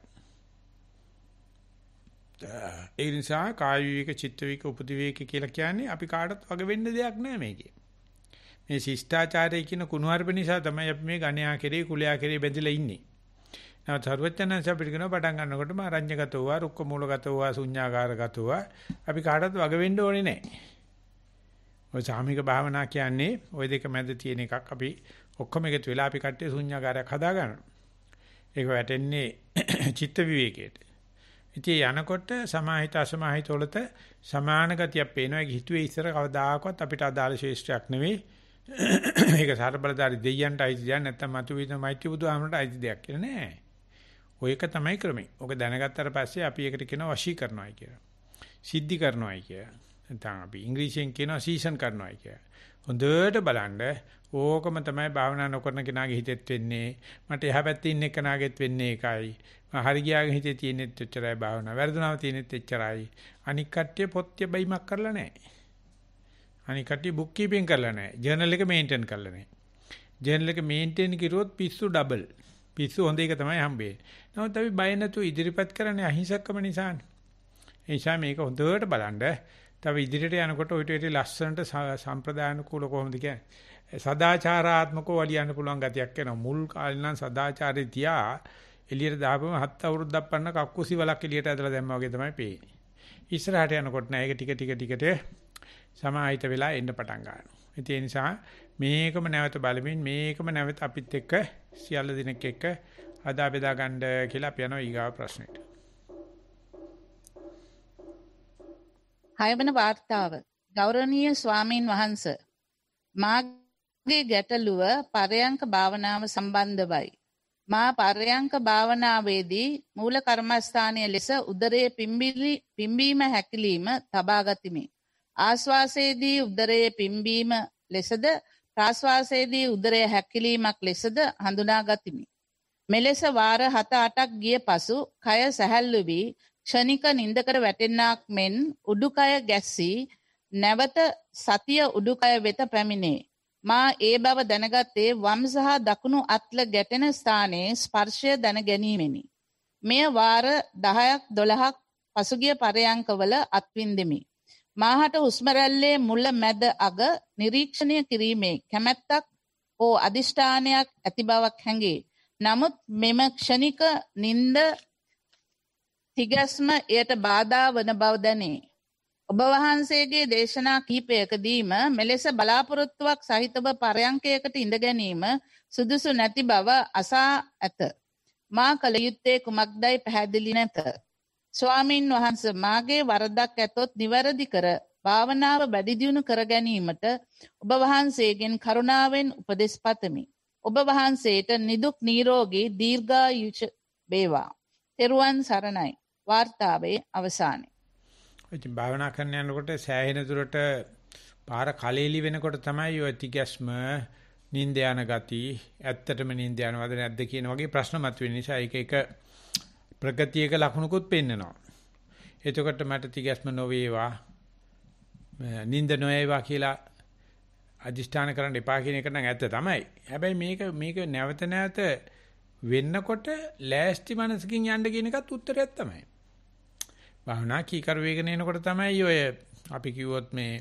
ඒ නිසා කාය විවේක, චිත්ත විවේක, උපදි විවේක කියලා කියන්නේ අපි කාටවත් වග වෙන්න දෙයක් නැහැ මේකේ. මේ ශිෂ්ටාචාරය කියන කුණුහරුප නිසා තමයි අපි මේ ගණ්‍යා කෙරේ, කුලයා කෙරේ බැඳිලා ඉන්නේ. නමුත් සර්වඥාන්ස අපිට කියන පටන් ගන්නකොටම අරඤ්‍යගතව, රුක්ක මූලගතව, ශුඤ්ඤාකාරගතව අපි කාටවත් වග වෙන්න ඕනේ නැහැ. ඔය සාමික භාවනා කියන්නේ ওই දෙක මැද තියෙන එකක් අපි ඔක්කොම එකතු වෙලා අපි කට්ටිය ශුන්‍යagaraක් හදා ගන්නවා. ඒක වැටෙන්නේ [CLEARS THROAT] චිත්ත විවේකයට. ඉතින් යනකොට සමාහිත අසමාහිත වලත සමාන ගතියක් පේනවා. ඒක හිතුවේ ඉස්සර කවදාකවත් අපිට අදාළ ශේෂ්ත්‍රයක් නෙවෙයි. [CLEARS THROAT] ඒක සාරබලදාරි දෙයයන්ට අයිති දෙයක් නැත්තම් මතුවෙන මෛත්‍රී බුදුහාමරට අයිති දෙයක් කියලා නෑ. ඔය එක තමයි ක්‍රමය. ඔක දැනගත්තට පස්සේ අපි ඒකට කියන වශී කරනවායි කියලා. සිද්ධි කරනවායි කියලා. නැත්නම් අපි ඉංග්‍රීසියෙන් කියනවා සීසන් කරනවා කියලා. හොඳට බලන්න ඕකම තමයි භාවනා නොකරන කෙනාගේ හිතෙත් වෙන්නේ. මට එහා පැත්තේ ඉන්න කෙනාගේත් වෙන්නේ ඒකයි. මම හරි ගියාගේ හිතේ තියෙනෙත් එච්චරයි භාවනා. වැරදුනම තියෙනෙත් එච්චරයි. අනික් කට්ටිය පොත්ය බයිමක් කරලා නැහැ. අනික් කට්ටිය බුක් කීපින් කරලා නැහැ. ජර්නල් එක මේන්ටේන් කරලා නැහැ. ජර්නල් එක මේන්ටේන් කිරුවොත් පිස්සු ඩබල්. පිස්සු හොඳ එක තමයි හම්බෙන්නේ. නමුත් අපි බය නැතුව ඉදිරිපත් කරන්නේ අහිංසකම නිසානේ. ඒ නිසා මේක හොඳට බලන්න තව ඉදිරියට යනකොට ඔය ටෙටි ලස්සනට සම්ප්‍රදායනුකූල කොහොමද කියන්නේ සදාචාරාත්මකව වලියන්න පුළුවන් ගතියක් එනවා මුල් කාලේ නම් සදාචාරේ තියා එළියට දාපම හත් අවුරුද්දක් පන්න කක්කුසි වලක් එළියට ඇදලා දැම්මා වගේ තමයි පේන්නේ ඉස්සරහට යනකොට නෑ ඒක ටික ටික ටිකට සමාහිත වෙලා එන්න පටන් ගන්නවා ඒ නිසා මේකම නැවත බලමින් මේකම නැවත අපිත් එක්ක සියල්ල දිනක එක්ක අදා බෙදා ගන්න කියලා අපි යනවා ඊගාව ප්‍රශ්නෙට 6වන වார்த்தාව ගෞරවනීය ස්වාමින් වහන්ස මාගේ ගැටලුව පරයන්ක භාවනාව සම්බන්ධවයි මා පරයන්ක භාවනාවේදී මූල කර්මස්ථානීය ලෙස උදරයේ පිම්බිලි පිම්බීම හැකිලිම තබා ගතිමි ආස්වාසේදී උදරයේ පිම්බීම ලෙසද ප්‍රාස්වාසයේදී උදරය හැකිලීමක් ලෙසද හඳුනා ගතිමි. මෙලෙස වාර 7-8ක් ගිය පසු කය සැහැල්ලු වී ක්ෂණික නින්දකට වැටෙන්නක් මෙන් උඩුකය ගැස්සී නැවත සතිය උඩුකය වෙත පැමිණේ. මා ඒ බව දැනගත්තේ වම් සහ දකුණු අත්ල ගැටෙන ස්ථානයේ ස්පර්ශය දැන ගැනීමෙනි. මෙය වාර 10ක් 12ක් පසුගිය පරයන්කවල අත්විඳෙමි. මාහට හුස්ම රැල්ලේ මුල මැද අග නිරීක්ෂණය කිරීමේ කැමැත්තක් හෝ අදිෂ්ඨානයක් ඇති බවක් හැඟේ. නමුත් මෙම ක්ෂණික නිින්ද හිගැස්ම එයට බාධා වන බව දැනේ. ඔබ වහන්සේගේ දේශනා කීපයකදීම මෙලෙස බලාපොරොත්තුවක් සහිතව පරයන්කයකට ඉඳ ගැනීම සුදුසු නැති බව අසා ඇත. මා කළ යුත්තේ කුමක්දයි පැහැදිලි නැත. ස්වාමීන් වහන්ස මාගේ වරදක් ඇතොත් නිවැරදි කර භාවනාව වැඩිදියුණු කර ගැනීමට ඔබ වහන්සේගෙන් කරුණාවෙන් උපදෙස් පතමි. ඔබ වහන්සේට නිදුක් නීරෝගී දීර්ඝායුෂ වේවා. තෙරුවන් සරණයි. වார்த்தාවේ අවසානයේ. ඉතින් භාවනා කරන යනකොට සෑහෙන දුරට පාර කලෙලි වෙනකොට තමයි ඔය තිගැස්ම නිින්ද යන ගති ඇත්තටම නිින්ද යනවද නැද්ද කියන වගේ ප්‍රශ්න මතුවෙන නිසා ඒක එක ප්‍රගතියක ලකුණකුත් පෙන්නනවා. එතකොට මට තිගැස්ම නොවේවා නිින්ද නොවේවා කියලා අදිෂ්ඨාන කරන්න එපා කියන එක නම් ඇත්ත තමයි. හැබැයි මේක මේක නැවත නැවත වෙන්නකොට ලෑස්ති මනසකින් යන්න කියන එකත් උත්තරයක් තමයි. භාවනා කීකර වේගන එනකොට තමයි ඔය අපි කිව්වොත් මේ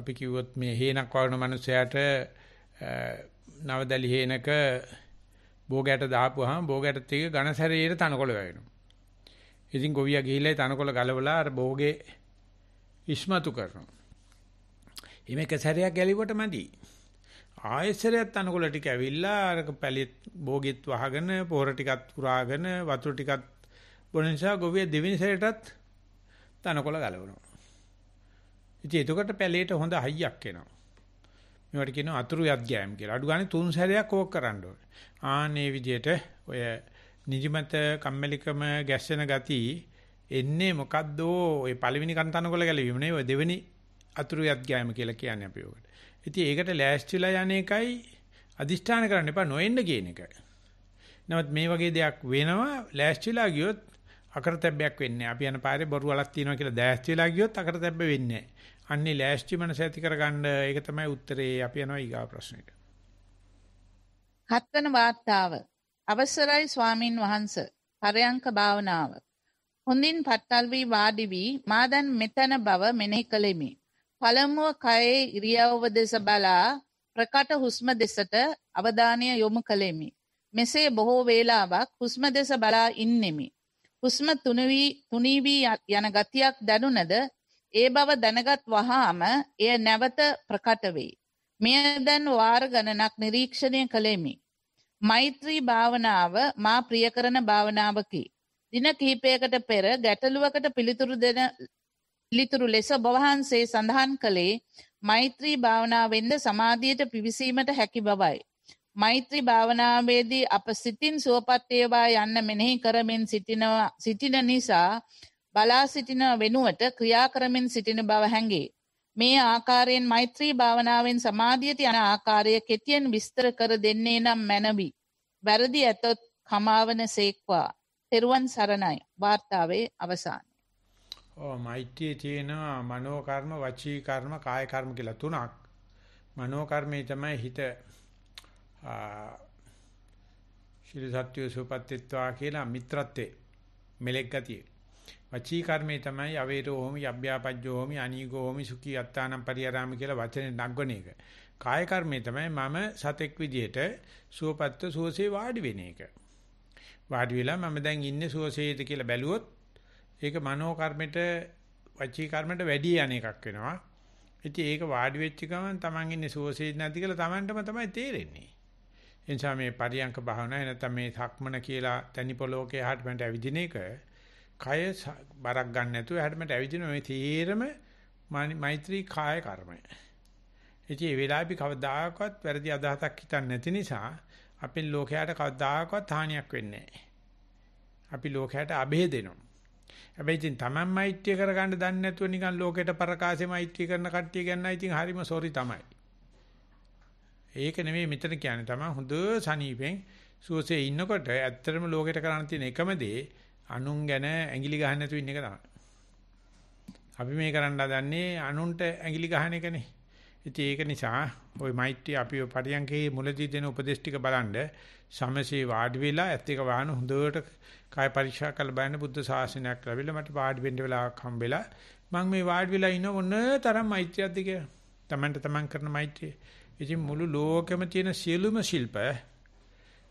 අපි කිව්වොත් මේ හේනක් වවන මනුස්සයාට නවදලි හේනක බෝගයට දාපුවාම බෝගයට තියෙන ඝන ශරීරය තනකොළ වෙනවා. ඉතින් ගොවියා ගිහිල්ලා තනකොළ ගලවලා අර භෝගේ ඉස්මතු කරනවා. ඊමේක සැරයක් ගැලිවට මදි. ආයෙසරයක් තනකොළ ටික ඇවිල්ලා අර පැලිත් භෝගෙත් වහගෙන පොහොර ටිකත් පුරාගෙන වතුර ටිකත් බොන නිසා ගොවිය දෙවෙනි සැරේටත් තනකොළ ගලවනවා. ඉතින් එතකොට පැලේට හොඳ හයියක් එනවා. මේවට කියනවා අතුරු යත් ගෑම් කියලා. අඩු ගානේ තුන් සැරයක් ඕක කරන්න ඕනේ. ආන්නේ විදිහට ඔය නිදිමත කම්මැලිකම ගැස්සෙන ගති එන්නේ මොකද්ද ඔය පළවෙනි කන්තනකොළ ගැලවීම නේ ඔය දෙවෙනි අතුරු යත් ගෑම කියලා කියන්නේ අපි ඔකට. ඉතින් ඒකට ලෑස්තිලා යන එකයි අදිෂ්ඨාන කරන්න එපා නොඑන්න කියන එක. නමුත් මේ වගේ දෙයක් වෙනවා ලෑස්තිලා ගියොත් අකරතැබ්බයක් වෙන්නේ අපි යන පාරේ බොරු වලක් තියෙනවා කියලා දැස්ති වෙලා ගියොත් අකරතැබ්බ වෙන්නේ නැහැ අන්නේ ලෑස්ති මනස ඇති කරගන්න ඒක තමයි උත්තරේ අපි යනවා ඊගා ප්‍රශ්නෙට හත්වන වාර්තාව අවසරයි ස්වාමින් වහන්ස පරයන්ක භාවනාව හොඳින් පත්තල් වී වාඩි වී මා දැන් මෙතන බව මෙනෙහි කළෙමි පළමුව කයේ ඉරියව්ව දෙස බලා ප්‍රකට හුස්ම දෙසට අවධානය යොමු කළෙමි. මෙසේ බොහෝ වේලාවක් හුස්ම දෙස බලා ඉන්නෙමි. හුස්ම තුනී තුනී වී යන ගතියක් දැනුණද ඒ බව දැනගත් වහාම එය නැවත ප්‍රකට වේ. මෙය දැන් වාර ගණනක් නිරීක්ෂණය කළෙමි. මෛත්‍රී භාවනාව මා ප්‍රියකරන භාවනාවකි. දින කිහිපයකට පෙර ගැටලුවකට පිළිතුරු දෙන පිළිතුරු ලෙස ඔබ වහන්සේ සඳහන් කළේ මෛත්‍රී භාවනාවෙන්ද සමාධියට පිවිසීමට හැකි බවයි. මෛත්‍රී භාවනාවේදී අප සිතින් සුවපත් වේවා යන්න මෙනෙහි කරමින් සිටිනවා සිටින නිසා බලා සිටින වෙනුවට ක්‍රියා කරමින් සිටින බව හැඟේ. මේ ආකාරයෙන් මෛත්‍රී භාවනාවෙන් සමාධියට යන ආකාරය කෙටියෙන් විස්තර කර දෙන්නේ නම් මැනවි. වැරදි ඇතොත් කමාවන සේක්වා. තෙරුවන් සරණයි. වාර්තාවේ අවසානය. ඔව් මෛත්‍රියේ තියෙන මනෝ කර්ම, වචී කර්ම, කාය කර්ම කියලා තුනක්. මනෝ කර්මයේ තමයි හිත ශිල සත්‍ය සූපත්ත්වා කියලා මිත්‍රත්වේ මෙලෙක් ගතිය. වචී කර්මේ තමයි අවේරෝ හෝමි අභ්‍යාපජ්ජෝ හෝමි අනීගෝ හෝමි සුඛී අත්තානම් පරිහරාමි කියලා වචනේ නග්වන එක. කාය කර්මේ තමයි මම සතෙක් විදියට සුවපත්ව සුවසේ වාඩි වෙන එක. වාඩි වෙලා මම දැන් ඉන්නේ සුවසේද කියලා බැලුවොත් ඒක මනෝ කර්මෙට වචී කර්මෙට වැඩි යන එකක් වෙනවා. ඉතින් ඒක වාඩි වෙච්ච ගමන් Taman ඉන්නේ සුවසේද නැති කියලා Tamanටම තමයි තේරෙන්නේ. එනිසා මේ පරියංක භාවනාව නැත්නම් මේ සක්මන කියලා තනි පොලෝකේ හැටමට ඇවිදින එක කය බරක් ගන්න නැතුව හැටමට ඇවිදින මේ තීරම මෛත්‍රී කාය කර්මය. ඉතින් මේ වෙලාවේදී කවදාකවත් වැරදි අදහසක් හිතන්නේ නැති නිසා අපේ ලෝකයට කවදාකවත් හානියක් වෙන්නේ අපි ලෝකයට අබේ දෙනවා. හැබැයි ඉතින් Taman මෛත්‍රිය කරගන්න දන්නේ නැතුව නිකන් ලෝකයට පරකාසේ මෛත්‍රිය කරන කට්ටිය ගැන ඉතින් හරිම සෝරි තමයි. ඒක නෙමෙයි මෙතන කියන්නේ තමයි හොඳ සනීපෙන් සුවසේ ඉන්නකොට ඇත්තටම ලෝකෙට කරන්න තියෙන එකම දේ අනුන් ගැන ඇඟිලි ගහන්න නැතුව ඉන්න එක තමයි. අපි මේ කරන්න හදන්නේ අනුන්ට ඇඟිලි ගහන එකනේ. ඉතින් ඒක නිසා ওই මෛත්‍රී අපි පරියන්කේ මුලදී දෙන උපදේශ ටික බලනද සමසේ වාඩි වෙලා ඇත්ත එක වහන හොඳට කාය පරීක්ෂා කරලා බලන්න බුද්ධ ශාසනයක් ලැබිලා මට වාඩි වෙන්න වෙලාවක් හම්බෙලා මම මේ වාඩි වෙලා ඉන්න මොන තරම් මෛත්‍රියක්ද කියලා. තමන්ට තමන් කරන මෛත්‍රිය. ඉතින් මුළු ලෝකෙම තියෙන සියලුම ශිල්ප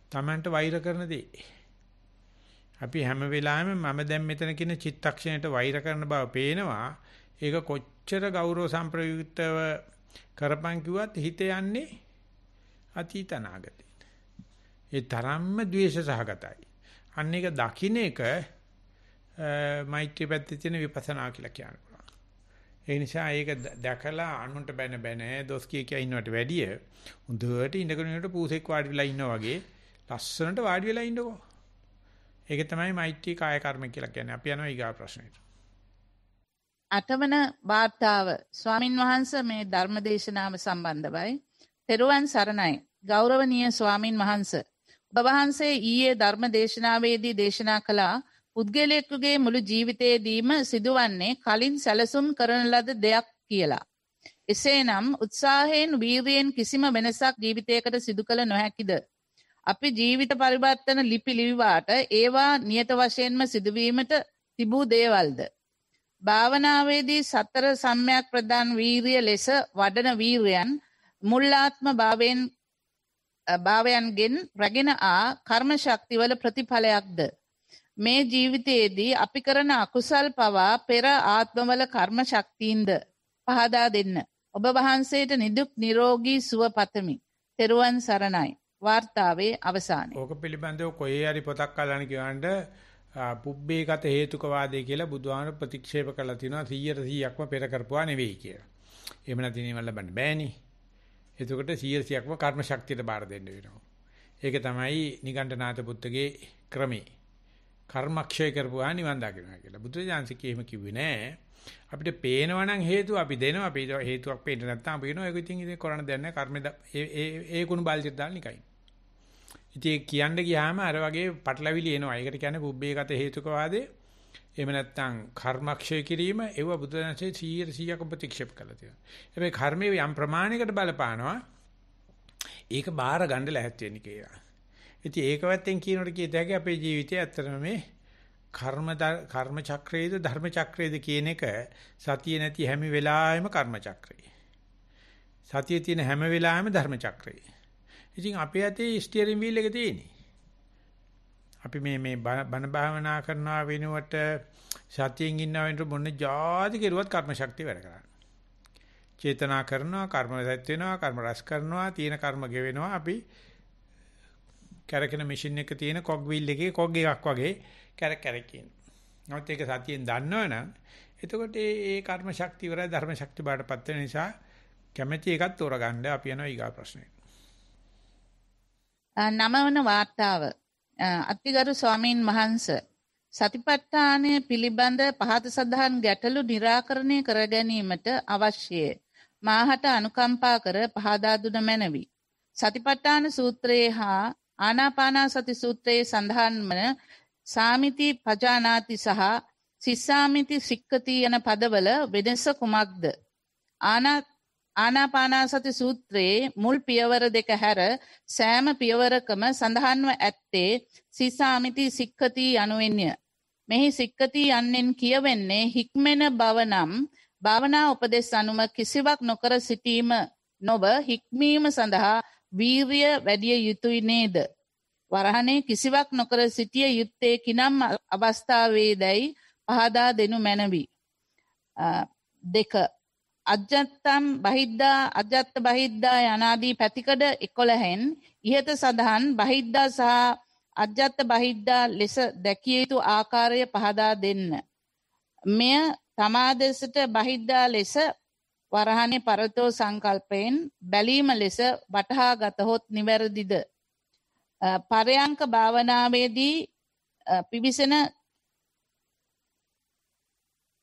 Tamanට වෛර කරන දේ. අපි හැම වෙලාවෙම මම දැන් මෙතන කියන චිත්තක්ෂණයට වෛර කරන බව පේනවා. ඒක කොච්චර ගෞරව සම්ප්‍රයුක්තව කරපන් කිව්වත් හිත යන්නේ අතීත අනාගතේ. ඒ තරම්ම द्वेष සහගතයි. අන්න ඒක දකින්න එක මෛත්‍රී පැත්තේ තියෙන විපස්සනා කියලා කියනවා. ඒ නිසා ඒක දැකලා අනුන්ට බැන බැන දොස් කිය කිය ඉන්නවට වැඩිය හොඳට ඉඳගෙන ඉන්නකොට පූසෙක් වාඩි වෙලා ඉන්නා වගේ ලස්සනට වාඩි වෙලා ඉන්නකෝ. ඒක තමයි මෛත්‍රී කාය කර්ම කියලා කියන්නේ. අපි යනවා ඊගා ප්‍රශ්නෙට. අටවන වාර්තාව ස්වාමින් වහන්සේ මේ ධර්ම දේශනාව සම්බන්ධවයි. තෙරුවන් සරණයි. ගෞරවනීය ස්වාමින් වහන්සේ. ඔබ වහන්සේ ඊයේ ධර්ම දේශනාවේදී දේශනා කළා පුද්ගලයෙකුගේ මුළු ජීවිතයේදීම සිදුවන්නේ කලින් සැලසුම් කරන ලද දෙයක් කියලා. එසේනම් උත්සාහයෙන් වීරියෙන් කිසිම වෙනසක් ජීවිතයකට සිදු කළ නොහැකිද. අපි ජීවිත පරිවර්තන ලිපි ලිවිවාට ඒවා නියත වශයෙන්ම සිදුවීමට තිබූ දේවල්ද. භාවනාවේදී සතර සම්මයක් ප්‍රධාන් වීරිය ලෙස වඩන වීරයන් මුල්ලාත්ම භාවයෙන් භාවයන්ගෙන් රැගෙන ආ කර්ම ශක්තිවල ප්‍රතිඵලයක්ද. මේ ජීවිතයේදී අපි කරන අකුසල් පවා පෙර ආත්මවල කර්ම ශක්තියින්ද පහදා දෙන්න. ඔබ වහන්සේට නිදුක් නිරෝගී සුව පතමි. තෙරුවන් සරණයි. වාර්තාවේ අවසානය. ඕක පිළිබඳව කොහේ හරි පොතක් අල්ලන්න කියවන්න පුබ්බේකත හේතුකවාදය කියලා බුදුහාම ප්‍රතික්ෂේප කරලා තිනවා 100 100ක්ම පෙර කරපුවා නෙවෙයි කියලා. එහෙම නැතිනම් ඒවල් ලබන්න බෑනේ. එතකොට 100 100ක්ම කර්ම ශක්තියට බාර දෙන්න වෙනවා. ඒක තමයි නිගණ්ඨනාත පුත්තගේ ක්‍රමේ. කර්මක්ෂය කරපුවා නිවන් දකින්නවා කියලා. බුදුරජාන්සික එහෙම කිව්වේ නෑ. අපිට පේනවා නම් හේතුව අපි දෙනවා. අපි හේතුවක් පේන්න නැත්නම් අපි කියනවා ඒක ඉතින් ඉතින් කරන්න දෙයක් නෑ. කර්මේ ඒ ඒ කුණු බාල්දියට දාලා නිකයි. ඉතින් ඒක කියන්න ගියාම අර වගේ පටලැවිලි එනවා. ඒකට කියන්නේ පුබ්බේගත හේතුක වාදේ. එහෙම නැත්නම් කර්මක්ෂය කිරීම ඒව බුදුරජාන්සේ 100 100ක ප්‍රතික්ෂේප කළා තියෙනවා. හැබැයි කර්මයේ යම් ප්‍රමාණයකට බලපානවා. ඒක බාර ගන්න ලැහැත් වෙන්නේ කියලා. ඉතින් ඒක වැත්තෙන් කියනකොට කියත හැකි අපේ ජීවිතය ඇත්තටම මේ කර්ම කර්ම චක්‍රයේද ධර්ම චක්‍රයේද කියන එක සතිය නැති හැම වෙලාවෙම කර්ම චක්‍රය. සතිය තියෙන හැම වෙලාවෙම ධර්ම චක්‍රය. ඉතින් අපේ ඇතේ ස්ටියරින් වීල් එක තියෙන්නේ. අපි මේ මේ බණ භාවනා කරනවා වෙනුවට සතියෙන් ඉන්නවා වෙනුවට මොන જાති කෙරුවත් කර්ම ශක්තිය වැඩ කරන්නේ. චේතනා කරනවා කර්ම සත්‍ය වෙනවා කර්ම රස කරනවා තියෙන කර්ම ගෙවෙනවා අපි කැරකෙන මැෂින් එක තියෙන කොග් වීල් එකේ කොග් එකක් වගේ කැරක් කැරක් කියන. නමුත් ඒක සතියෙන් දන්නවනම් එතකොට ඒ කර්ම ශක්තිය වල ධර්ම ශක්තිය බාටපත් වෙන නිසා කැමැති එකක් තෝරගන්න අපි යනවා ඊගා ප්‍රශ්නෙට. නමවන වාර්තාව අතිගරු ස්වාමීන් වහන්ස සතිපට්ඨානය පිළිබඳ පහත සඳහන් ගැටලු निराකරණය කර ගැනීමට අවශ්‍යය. මාහට අනුකම්පා කර පහදා දුන මැනවි. සතිපට්ඨාන සූත්‍රයේ හා ආනාපානසති සූත්‍රයේ සඳහන් වන සාමිති පජානාති සහ සිස්සාමිති සික්කති යන පදවල වෙනස කුමක්ද? ආනාපානසති සූත්‍රයේ මුල් පියවර දෙක හැර සෑම පියවරකම සඳහන්ව ඇත්තේ සිස්සාමිති සික්කති යනුවෙන්ය. මෙහි සික්කති යන්නෙන් කියවෙන්නේ හික්මෙන බව නම් භාවනා උපදෙස් අනුම කිසිවක් නොකර සිටීම නොව හික්මීම සඳහා වීරිය වැඩිය යුතුය නේද? වරහනේ කිසිවක් නොකර සිටිය යුත්තේ කිනම් අවස්ථාවේදයි පහදා දෙනු මැනවි. දෙක අජත්තම් බහිද්දා අජත්ත බහිද්දා යනාදී පැතිකඩ 11න් ඉහත සඳහන් බහිද්දා සහ අජත්ත බහිද්දා ලෙස දැකිය යුතු ආකාරය පහදා දෙන්න. මෙය තමා දෙසට බහිද්දා ලෙස වරහනේ පරතෝ සංකල්පයෙන් බැලීම ලෙස වටහා ගතහොත් නිවැරදිද. පරයංක භාවනාවේදී පිවිසෙන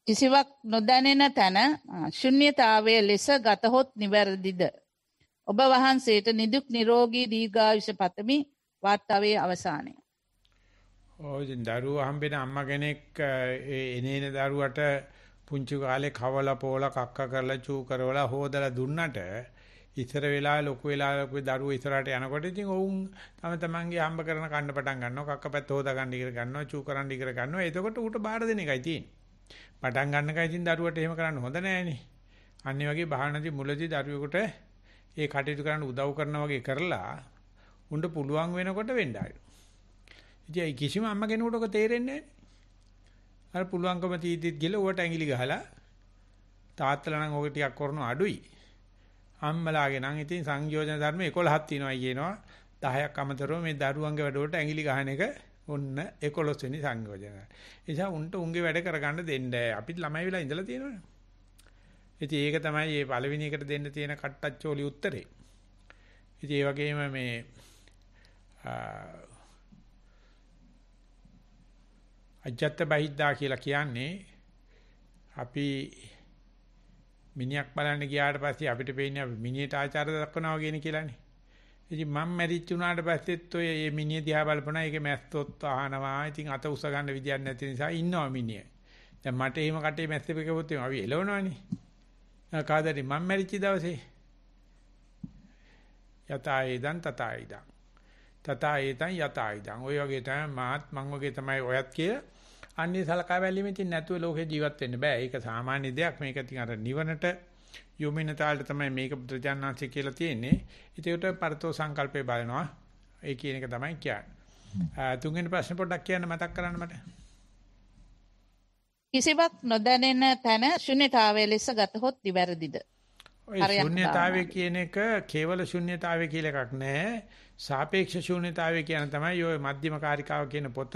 කිසිවක් නොදැනෙන තැන ශුන්්‍යතාවය ලෙස ගතහොත් නිවැරදිද. ඔබ වහන්සේට නිදුක් නිරෝගී දීර්ඝායුෂ පතමි වාර්තාවේ අවසානය. ඔය දරුවා හම්බෙන අම්මා කෙනෙක් ඒ එනේන දරුවට පුංචි කාලේ කවලා පොවලා කක්ක කරලා චූ කරවලා හොදලා දුන්නට ඉතර වෙලා ලොකු වෙලා ලොකු දරුවෝ ඉතරට යනකොට ඉතින් ඔවුන් තම තමන්ගේ හම්බ කරන කන්න පටන් ගන්නවා කක්ක පැත්ත හොදා ගන්න ඉගෙන ගන්නවා චූ කරන්න ඉගෙන ගන්නවා එතකොට ඌට බාර දෙන එකයි තියෙන්නේ පටන් ගන්නකයි ඉතින් දරුවට එහෙම කරන්න හොඳ නෑනේ අනිත් වගේ බහනදී මුලදී දරුවෙකුට ඒ කටයුතු කරන්න උදව් කරනවා වගේ කරලා උන්ට පුළුවන් වෙනකොට වෙන්න ආයෙ. ඉතින් කිසිම අම්ම කෙනෙකුට ඔක තේරෙන්නේ නැහැ. අර පුළුවන්කම තීද්දිත් ගිහලා ඌට ඇඟිලි ගහලා තාත්තලා නම් ඕක ටිකක් කරන අඩුයි. අම්මලාගේ නම් ඉතින් සංයෝජන ධර්ම 11ක් තියෙනවා කියනවා. 10ක් අමතරව මේ දරුවන්ගේ වැඩවලට ඇඟිලි ගහන එක ඔන්න 11 වෙනි සංයෝජන. ඒ නිසා උන්ට උන්ගේ වැඩ කරගන්න දෙන්න. අපිත් ළමයි වෙලා ඉඳලා තියෙනවනේ. ඉතින් ඒක තමයි මේ පළවෙනි එකට දෙන්න තියෙන කට්ටච්චෝලි උත්තරේ. ඉතින් ඒ වගේම මේ අජත්ත බහිද්දා කියලා කියන්නේ අපි මිනිහක් බලන්න ගියාට පස්සේ අපිට පේන්නේ අපි මිනිහට ආචාර දක්වනවා කියන කියලානේ. ඉතින් මම මැරිච්ච උනාට පස්සෙත් ඔය මේ මිනිහ දිහා බලපනා ඒක මැස්සොත් අහනවා. ඉතින් අත උස ගන්න විදියක් නැති නිසා ඉන්නවා මිනිහ. දැන් මට එහෙම කටේ මැස්ස පිටකපොත් එම අපි එලවනවනේ. කාදරි මම මැරිච්ච දවසේ යතයි දන් තතයි දන් තථා ඒතං යතා ඉදං. ඔය වගේ තමයි මාත් මං වගේ තමයි ඔයත් කියලා අන්නේ සලකා බැලීමෙන් ඉතින් නැතුව ලෝකේ ජීවත් වෙන්න බෑ. ඒක සාමාන්‍ය දෙයක්. මේක ඉතින් අර නිවනට යොමිනතාලට තමයි මේක බුද්ධජානනාංශය කියලා තියෙන්නේ. ඒකට පරතෝ සංකල්පේ බලනවා. ඒ කියන එක තමයි කියන්නේ. තුන්වෙනි ප්‍රශ්නේ පොඩ්ඩක් කියන්න මතක් කරන්න මට. කිසිවක් නොදැනෙන තැන ශුන්‍යතාවය ලෙස ගතහොත් නිවැරදිද? ඔය ශුන්‍යතාවය කියන එක කේවල ශුන්‍යතාවය කියලා එකක් නැහැ. සාපේක්ෂ ශුන්‍යතාවය කියන තමයි ඔය මධ්‍යම කාරිකාව කියන පොත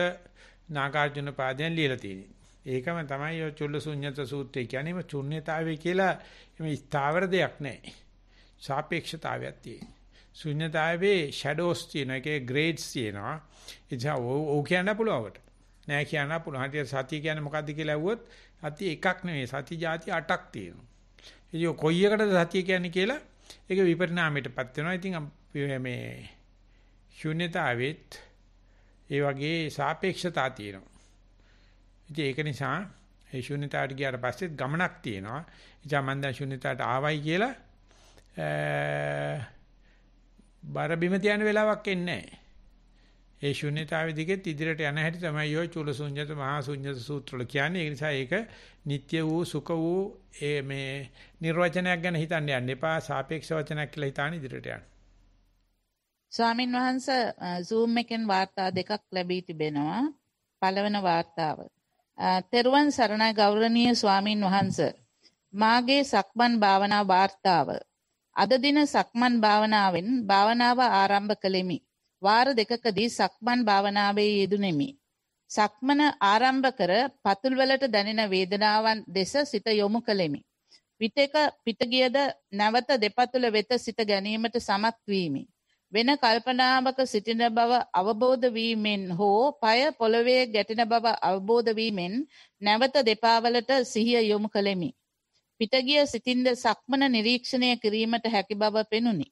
නාගාර්ජුන පාදයෙන් ලියලා තියෙන්නේ. ඒකම තමයි ඔය චුල්ල ශුන්‍යත සූත්‍රය කියන්නේ මේ ශුන්‍යතාවය කියලා මේ ස්ථාවර දෙයක් නැහැ. සාපේක්ෂතාවයක් තියෙනවා. ශුන්‍යතාවයේ ෂැඩෝස් තියෙන එකේ ග්‍රේඩ්ස් තියෙනවා. ඒ නිසා ඕක කියන්න පුළුවන්කට. නෑ කියන්න පුළුවන්. හරියට සතිය කියන්නේ මොකද්ද කියලා ඇහුවොත් සතිය එකක් නෙවෙයි සති જાති 8ක් තියෙනවා. ඉතින් කොයි එකටද සතිය කියන්නේ කියලා ඒක විපරිණාමයටපත් වෙනවා. ඉතින් මේ ශුන්‍යතාවෙත් ඒ වගේ සාපේක්ෂතා තියෙනවා. ඉතින් ඒක නිසා ඒ ශුන්‍යතාවට ගියාට පස්සෙත් ගමනක් තියෙනවා. ඉතින් මම දැන් ශුන්‍යතාවට ආවයි කියලා බර බිම තියන වෙලාවක් එන්නේ නැහැ. ඒ ශුන්‍යතාවේ දිගෙත් ඉදිරියට යන හැටි තමයි ඔය චූලසුඤ්ඤත මහසුඤ්ඤත සූත්‍රවල කියන්නේ. ඒ නිසා ඒක නিত্য වූ සුඛ වූ ඒ මේ නිර්වචනයක් ගැන හිතන්න යන්න එපා. සාපේක්ෂ වචනයක් කියලා හිතාන ඉදිරියට යන්න. ස්වාමින් වහන්සේ Zoom එකෙන් වාර්තා දෙකක් ලැබී තිබෙනවා. පළවෙනි වාර්තාව. තෙරුවන් සරණයි ගෞරවනීය ස්වාමින් වහන්සේ. මාගේ සක්මන් භාවනා වාර්තාව. අද දින සක්මන් භාවනාවෙන් භාවනාව ආරම්භ කළෙමි. වාර දෙකකදී සක්මන් භාවනාවේ යෙදුණෙමි. සක්මන ආරම්භ කර පතුල්වලට දැනෙන වේදනාවන් දෙස සිත යොමු කළෙමි. විටක පිටගියද නැවත දෙපතුල වෙත සිත ගැනීමට සමත් වීමි. වෙන කල්පනාවක සිටින බව අවබෝධ වීමෙන් හෝ পায় පොළවේ ගැටෙන බව අවබෝධ වීමෙන් නැවත දෙපා වලට සිහිය යොමු කළෙමි. පිටගිය සිතින්ද සක්මන නිරීක්ෂණය කිරීමට හැකි බව පෙනුනි.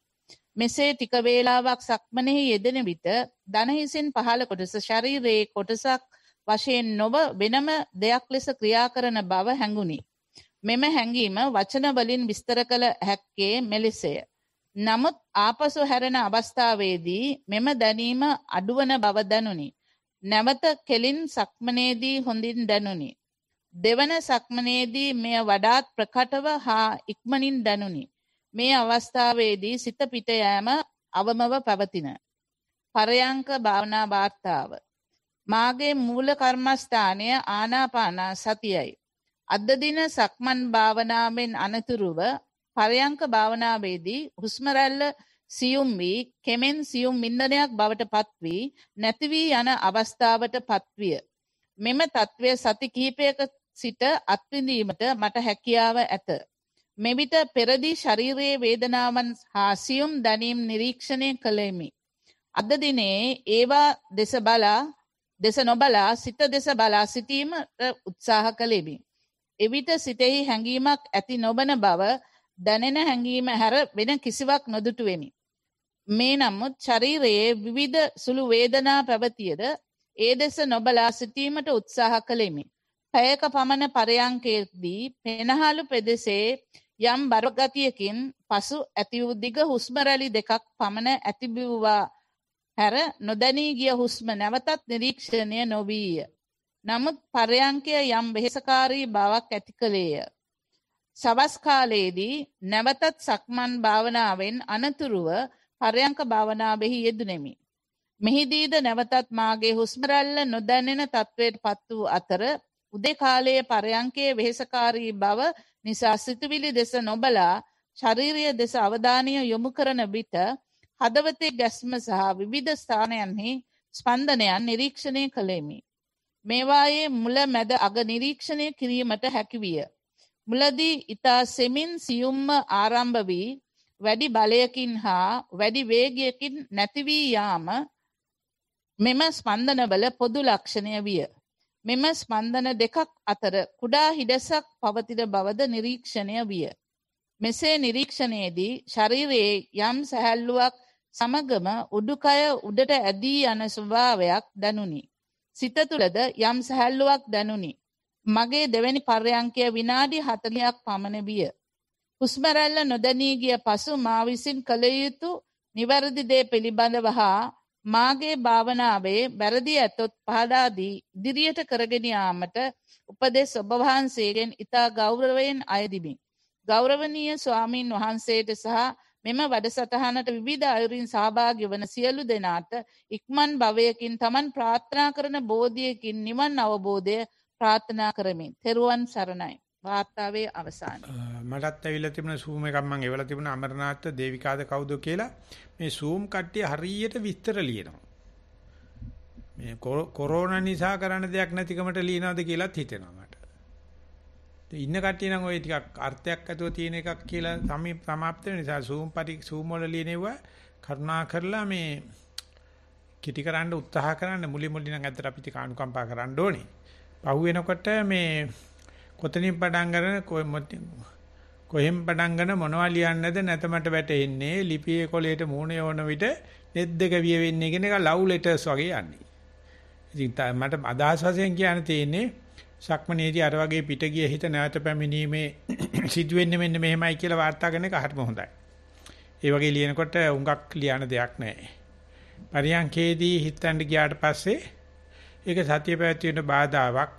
මෙසේ ටික වේලාවක් සක්මනෙහි යෙදෙන විට දන හිසින් පහළ කොටස ශරීරයේ කොටසක් වශයෙන් නොව වෙනම දෙයක් ලෙස ක්‍රියා කරන බව හැඟුනි. මෙම හැඟීම වචන වලින් විස්තර කළ හැක්කේ මෙලෙසය. නමුත් ආපසු හැරෙන අවස්ථාවේදී මෙම දැනීම අඩුවන බව දනුනි. නැවත කෙලින් සක්මනේදී හොඳින් දනුනි. දෙවන සක්මනේදී මෙය වඩාත් ප්‍රකටව හා ඉක්මනින් දනුනි. මේ අවස්ථාවේදී සිත පිට යෑම අවමව පවතින. පරයංක භාවනා වාර්තාව. මාගේ මූල කර්මස්ථානය ආනාපානා සතියයි. අද දින සක්මන් භාවනාවෙන් අනතුරුව පරයංක භාවනාවේදී හුස්ම රැල්ල සියුම් වී කෙමෙන් සියුම් මින්දනයක් බවට පත්වී නැති වී යන අවස්ථාවට පත්විය. මෙම తත්වය සති කිහිපයක සිට අත්විඳීමට මට හැකියාව ඇත. මෙවිට පෙරදී ශරීරයේ වේදනාවන් හා සියුම් දැනීම් නිරීක්ෂණය කළෙමි. අද දිනේ ඒවා දෙස බලා දෙස නොබලා සිත දෙස බලා සිටීමට උත්සාහ කළෙමි. එවිට සිතෙහි හැඟීමක් ඇති නොබන බව දැනෙන හැඟීම හැර වෙන කිසිවක් නොදුටුවෙමි. මේ නමුත් ශරීරයේ විවිධ සුළු වේදනා පැවතියද ඒ දෙස නොබලා සිටීමට උත්සාහ කළෙමි. පැයක පමණ පරයංකයේදී පෙනහලු පෙදෙසේ යම් බරගතියකින් පසු ඇති වූ දිග හුස්ම රැලි දෙකක් පමණ ඇතිබිව්වා හැර නොදැනී ගිය හුස්ම නැවතත් නිරීක්ෂණය නොවීය. නමුත් පරයංකය යම් වෙහෙසකාරී බවක් ඇති කළේය. සවස් කාලයේදී නැවතත් සක්මන් භාවනාවෙන් අනතුරුව පරයංක භාවනාවෙහි යෙදුණෙමි. මෙහිදීද නැවතත් මාගේ හුස්ම රැල්ල නොදැනෙන තත්වයට පත් වූ අතර උදේ කාලයේ පරයන්කයේ වෙහෙසකාරී බව නිසා සිතුවිලි දෙස නොබලා ශරීරය දෙස අවධානය යොමු කරන විට හදවතේ ගැස්ම සහ විවිධ ස්ථානයන්හි ස්පන්දනයන් නිරීක්ෂණය කළෙමි. මේවායේ මුල මැද අග නිරීක්ෂණය කිරීමට හැකිවිය. මුලදී ඉතා සෙමින් සියුම්ම ආරම්භ වී වැඩි බලයකින් හා වැඩි වේගයකින් නැතිවී යාම මෙම ස්පන්දනවල පොදු ලක්ෂණය විය. මෙම ස්පන්දන දෙකක් අතර කුඩා හිඩසක් පවතින බවද නිරීක්ෂණය විය. මෙසේ නිරීක්ෂණයේදී ශරීරයේ යම් සැහැල්ලුවක් සමගම උඩුකය උඩට ඇදී යන ස්වභාවයක් දැනුනි. සිත තුළද යම් සැහැල්ලුවක් දැනුනි. මගේ දෙවැනි පර්යංකය විනාඩි 40ක් පමණ විය. හුස්ම රැල්ල නොදැනී ගිය පසු මා විසින් කළ යුතු නිවැරදි දේ පිළිබඳව හා මාගේ භාවනාවේ වැරදි ඇතොත් පහදා දී ඉදිරියට කරගෙන යාමට උපදෙස් ඔබ වහන්සේගෙන් ඉතා ගෞරවයෙන් අයදිමි. ගෞරවනීය ස්වාමින් වහන්සේට සහ මෙම වැඩසටහනට විවිධ අයුරින් සහභාගී වන සියලු දෙනාට ඉක්මන් භවයකින් Taman ප්‍රාර්ථනා කරන බෝධියකින් නිවන් අවබෝධය ප්‍රාර්ථනා කරමි. තෙරුවන් සරණයි. වාර්තාවේ අවසානයේ. මටත් ඇවිල්ලා තිබුණ සූම් එකක් මම එවලා තිබුණ අමරනාත් දේවිකාද කවුද කියලා මේ සූම් කට්ටිය හරියට විස්තර ලියනවා. මේ කොරෝනා නිසා කරන්න දෙයක් නැතිකමට ලියනවාද කියලාත් හිතෙනවා මට. ඉන්න කට්ටිය නම් ওই ටිකක් අර්ථයක් ඇතුව තියෙන එකක් කියලා සමී සමාප්ත වෙන නිසා සූම් පරි සූම් වල ලියනෙවුවා කරුණා කරලා මේ කිටි කරන්න උත්සාහ කරන්න මුලින් මුලින් නම් ඇත්තට අපි ටික අනුකම්පා කරන්න ඕනේ. පහු වෙනකොට මේ කොතනින් පටන් ගන්න කොහෙන් පටන් ගන්න මොනවා ලියන්නද නැතමට වැටෙන්නේ ලිපියේ කොලයට මූණ යවන විට නෙද්දක විය වෙන්නේ කියන එක ලව් ලෙටර්ස් වගේ යන්නේ. ඉතින් මට අදහස් වශයෙන් කියන්න තියෙන්නේ සක්මනේදී අර වගේ පිට ගිය හිත නැවත පැමිණීමේ [CLEARS THROAT] සිදුවෙන්නේ මෙන්න මෙහෙමයි කියලා වාර්තා කරන එක හරිම හොඳයි. ඒ වගේ ලියනකොට උඟක් ලියන දෙයක් නැහැ. පරියන්කේදී හිතන්න ගියාට පස්සේ ඒක සතිය පැවැත්වෙන්න බාධාවක්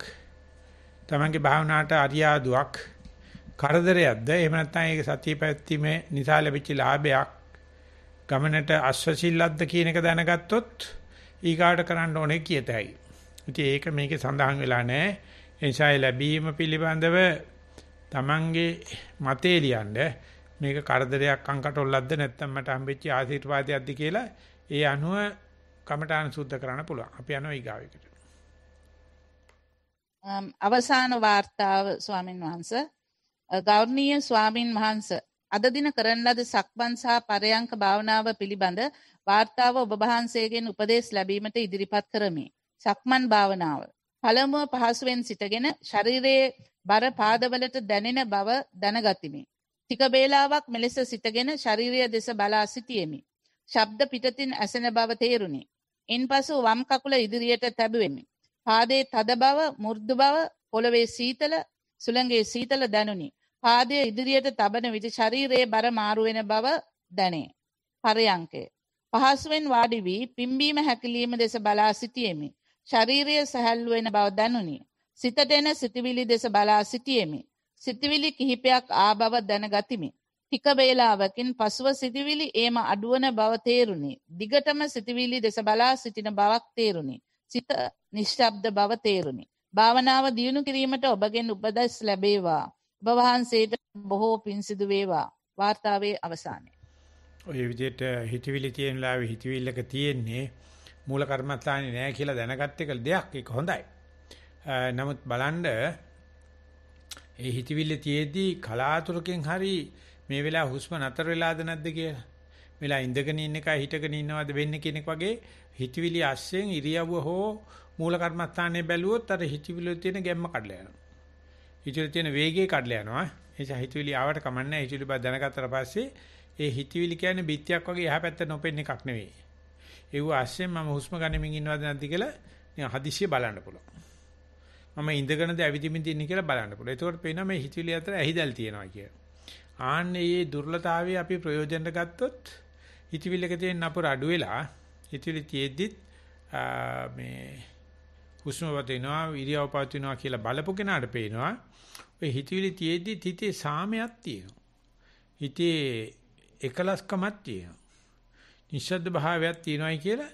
තමන්ගේ භාවනාවට අරියාදුවක් කරදරයක්ද එහෙම නැත්නම් ඒක සතිය පැවැත්ීමේ නිසා ලැබිච්ච ලාභයක් ගමනට අස්වසිල්ලක්ද කියන එක දැනගත්තොත් ඊගාට කරන්න ඕනේ කියතයි. ඉතින් ඒක මේකේ සඳහන් වෙලා නැහැ. එනිසා ලැබීම පිළිබඳව තමන්ගේ මතේ ලියනද මේක කරදරයක් අංකටොල්ලක්ද නැත්නම් මට හම්බෙච්ච ආශිර්වාදයක්ද කියලා ඒ අනුව කමඨාන සුද්ධ කරන්න පුළුවන්. අපි යනවා ඊගාවෙකට. Um, අවසාන වාර්තාව ස්වාමින් වහන්ස ගෞරණීය ස්වාමින් වහන්ස අද දින කරන ලද සක්මන් සහ පරයන්ක භාවනාව පිළිබඳ වාර්තාව ඔබ වහන්සේගෙන් උපදෙස් ලැබීමට ඉදිරිපත් කරමි. සක්මන් භාවනාව පළමුව පහසුවෙන් සිටගෙන ශරීරයේ බර පාදවලට දැනෙන බව දැනගතිමි. ටික වේලාවක් මෙලෙස සිටගෙන ශරීරය දෙස බලා සිටියෙමි. ශබ්ද පිටතින් ඇසෙන බව තේරුණි. ඉන්පසු වම් කකුල ඉදිරියට තැබුවෙමි. පාදයේ තද බව, මුර්ධු බව, පොළවේ සීතල, සුළඟේ සීතල දැනුනි. පාදයේ ඉදිරියට තබන විට ශරීරයේ බර මාරු වෙන බව දැනේ. පරයන්කේ පහසුවෙන් වාඩි වී පිම්බීම හැකිලිම දෙස බලා සිටියෙමි. ශරීරය සැහැල්ලු වෙන බව දැනුනි. සිතට එන සිතවිලි දෙස බලා සිටියෙමි. සිතවිලි කිහිපයක් ආබව දැනගතිමි. ටික වේලාවකින් පසුව සිතවිලි ඒම අඩුවන බව තේරුණි. දිගටම සිතවිලි දෙස බලා සිටින බවක් තේරුණි. සිත නිශ්ශබ්ද බව තේරුණි. භාවනාව දියුණු කිරීමට ඔබගෙන් උපදෙස් ලැබේවා. ඔබ වහන්සේට බොහෝ පිං සිදු වේවා. වාර්තාවේ අවසානය. ඔය විදිහට හිතවිලි තියෙන ලාවේ හිතවිල්ලක තියෙන්නේ මූල කර්මස්ථානේ නෑ කියලා දැනගත්ත එක දෙයක් ඒක හොඳයි. නමුත් බලන්න ඒ හිතවිල්ල තියේදී කලාතුරකින් හරි මේ වෙලාව හුස්ම නතර වෙලාද නැද්ද කියලා. වෙලා ඉඳගෙන ඉන්න එකයි හිටගෙන ඉන්නවද වෙන්නේ කියන එක වගේ හිතවිලි අස්සෙන් ඉරියව්ව හෝ මූල කර්මස්ථානයේ බැලුවොත් අර හිතවිලි තියෙන ගැම්ම කඩලා යනවා. හිතවිලි තියෙන වේගය කඩලා යනවා. එනිසා හිතවිලි ආවට කමන්නේ හිතවිලි බව දැනගත්තට පස්සේ ඒ හිතවිලි කියන්නේ බිත්තියක් වගේ එහා පැත්ත නොපෙන්න එකක් නෙවෙයි. ඒව අස්සෙන් මම හුස්ම ගනිමින් ඉන්නවද නැද්ද කියලා නිකන් හදිස්සිය බලන්න පුළුවන්. මම ඉඳගෙනද ඇවිදිමින්ද ඉන්නේ කියලා බලන්න පුළුවන්. එතකොට පේනවා මේ හිතවිලි අතර ඇහිදල් තියෙනවා කිය. ආන්නේ මේ දුර්ලතාවය අපි ප්‍රයෝජනට ගත්තොත් හිතවිල්ලක තියෙන නපුර අඩු වෙලා හිතවිලි තියෙද්දිත් මේ හුස්ම වදිනවා ඉරියව් පවතිනවා කියලා බලපු කෙනාට පේනවා ඔය හිතවිලි තියෙද්දි තිතේ සාමයක් තියෙනවා හිතේ එකලස්කමක් තියෙනවා නිශ්ශබ්ද භාවයක් තියෙනවායි කියලා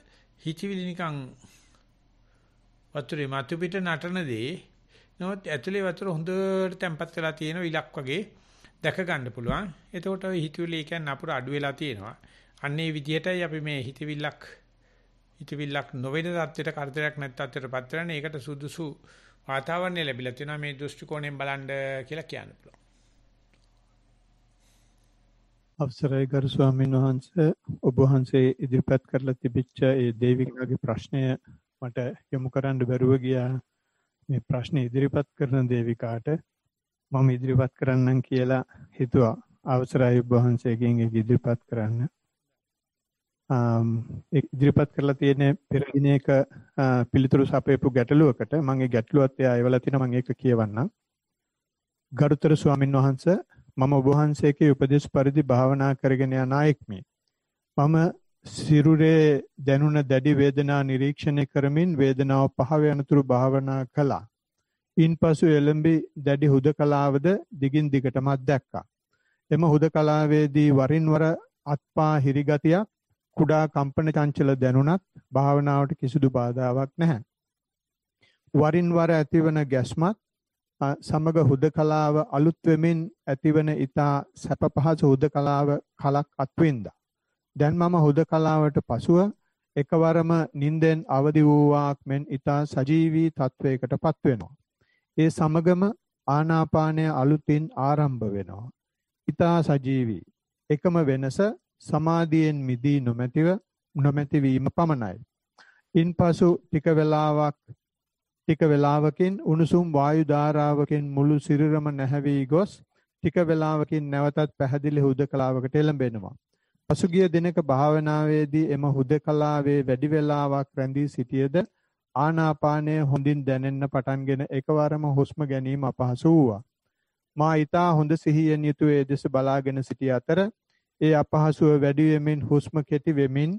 හිතවිලි නිකන් වතුරේ මතු පිට නටන දේ නමුත් ඇතුලේ වතුර හොඳට තැම්පත් වෙලා තියෙන ඉලක්ක වගේ දැක ගන්න පුළුවන් එතකොට ඔය හිතවිලි කියන්නේ අපර අඩු වෙලා තියෙනවා අන්නේ විදිහටයි අපි මේ හිතවිල්ලක් හිතවිල්ලක් නොවන தත්ත්වයට කරදරයක් නැත්ත්වයටපත් වෙන ඒකට සුදුසු වාතාවරණය ලැබිලා තියෙනවා මේ දෘෂ්ටි කෝණයෙන් බලන්න කියලා කියන්න පුළුවන්. අවසරයි ගරු ස්වාමීන් වහන්සේ ඔබ වහන්සේ ඉදිරිපත් කරලා තිබිච්ච ඒ දේවිකාගේ ප්‍රශ්නය මට යොමු කරන්න බැරුව ගියා. මේ ප්‍රශ්නේ ඉදිරිපත් කරන දේවිකාට මම ඉදිරිපත් කරන්නම් කියලා හිතුවා. අවසරයි ඔබ වහන්සේගෙන් ඒක ඉදිරිපත් කරන්න. ඉදිරිපත් කරලා තියෙන පෙර දිනයක පිළිතුරු සපයපු ගැටලුවකට මම ඒ ගැටලුවත් එයා එවලා තිනවා මම ඒක කියවන්නම්. ගරුතර ස්වාමින් වහන්සේ මම ඔබ වහන්සේගේ උපදේශ පරිදි භාවනා කරගෙන යන ආයෙක්මි. මම සිරුරේ දැනුණ දැඩි වේදනා නිරීක්ෂණය කරමින් වේදනාව පහව යනතුරු භාවනා කළා. ඉන්පසු එළඹි දැඩි හුදකලාවද දිගින් දිගටම අත්දැක්කා. එම හුදකලාවේදී වරින් වර අත්පා හිරිගතියක් කුඩා කම්පන චංචල දැනුණත් භාවනාවට කිසිදු බාධාවක් නැහැ. වරින් වර ඇතිවන ගැස්මත් සමග හුදකලාව අලුත් වෙමින් ඇතිවන ඊතා සැප පහස හුදකලාව කලක් අත්විඳා. දැන් මම හුදකලාවට පසුව එකවරම නිින්දෙන් අවදි වූවාක් මෙන් ඊතා සජීවී තත්වයකටපත් වෙනවා. ඒ සමගම ආනාපානය අලුතින් ආරම්භ වෙනවා. ඊතා සජීවී. එකම වෙනස සමාධියෙන් මිදී නොමැතිව නොමැති වීම පමණයි. ඉන්පසු ටික වේලාවක් ටික වේලාවකින් උණුසුම් වායු ධාරාවකින් මුළු සිරුරම නැහැවි ගොස් ටික වේලාවකින් නැවතත් පැහැදිලි හුදකලාවකට එළඹෙනවා. පසුගිය දිනක භාවනාවේදී එම හුදකලාවේ වැඩි වේලාවක් රැඳී සිටියේද ආනාපානය හොඳින් දැනෙන්න පටන්ගෙන එකවරම හුස්ම ගැනීම අපහසු වුණා. මා ඊට හොඳ සිහියෙන් යුතුව ඒ දෙස බලාගෙන සිටි අතර ඒ අපහසුව වැඩි වෙමින් හුස්ම කෙටි වෙමින්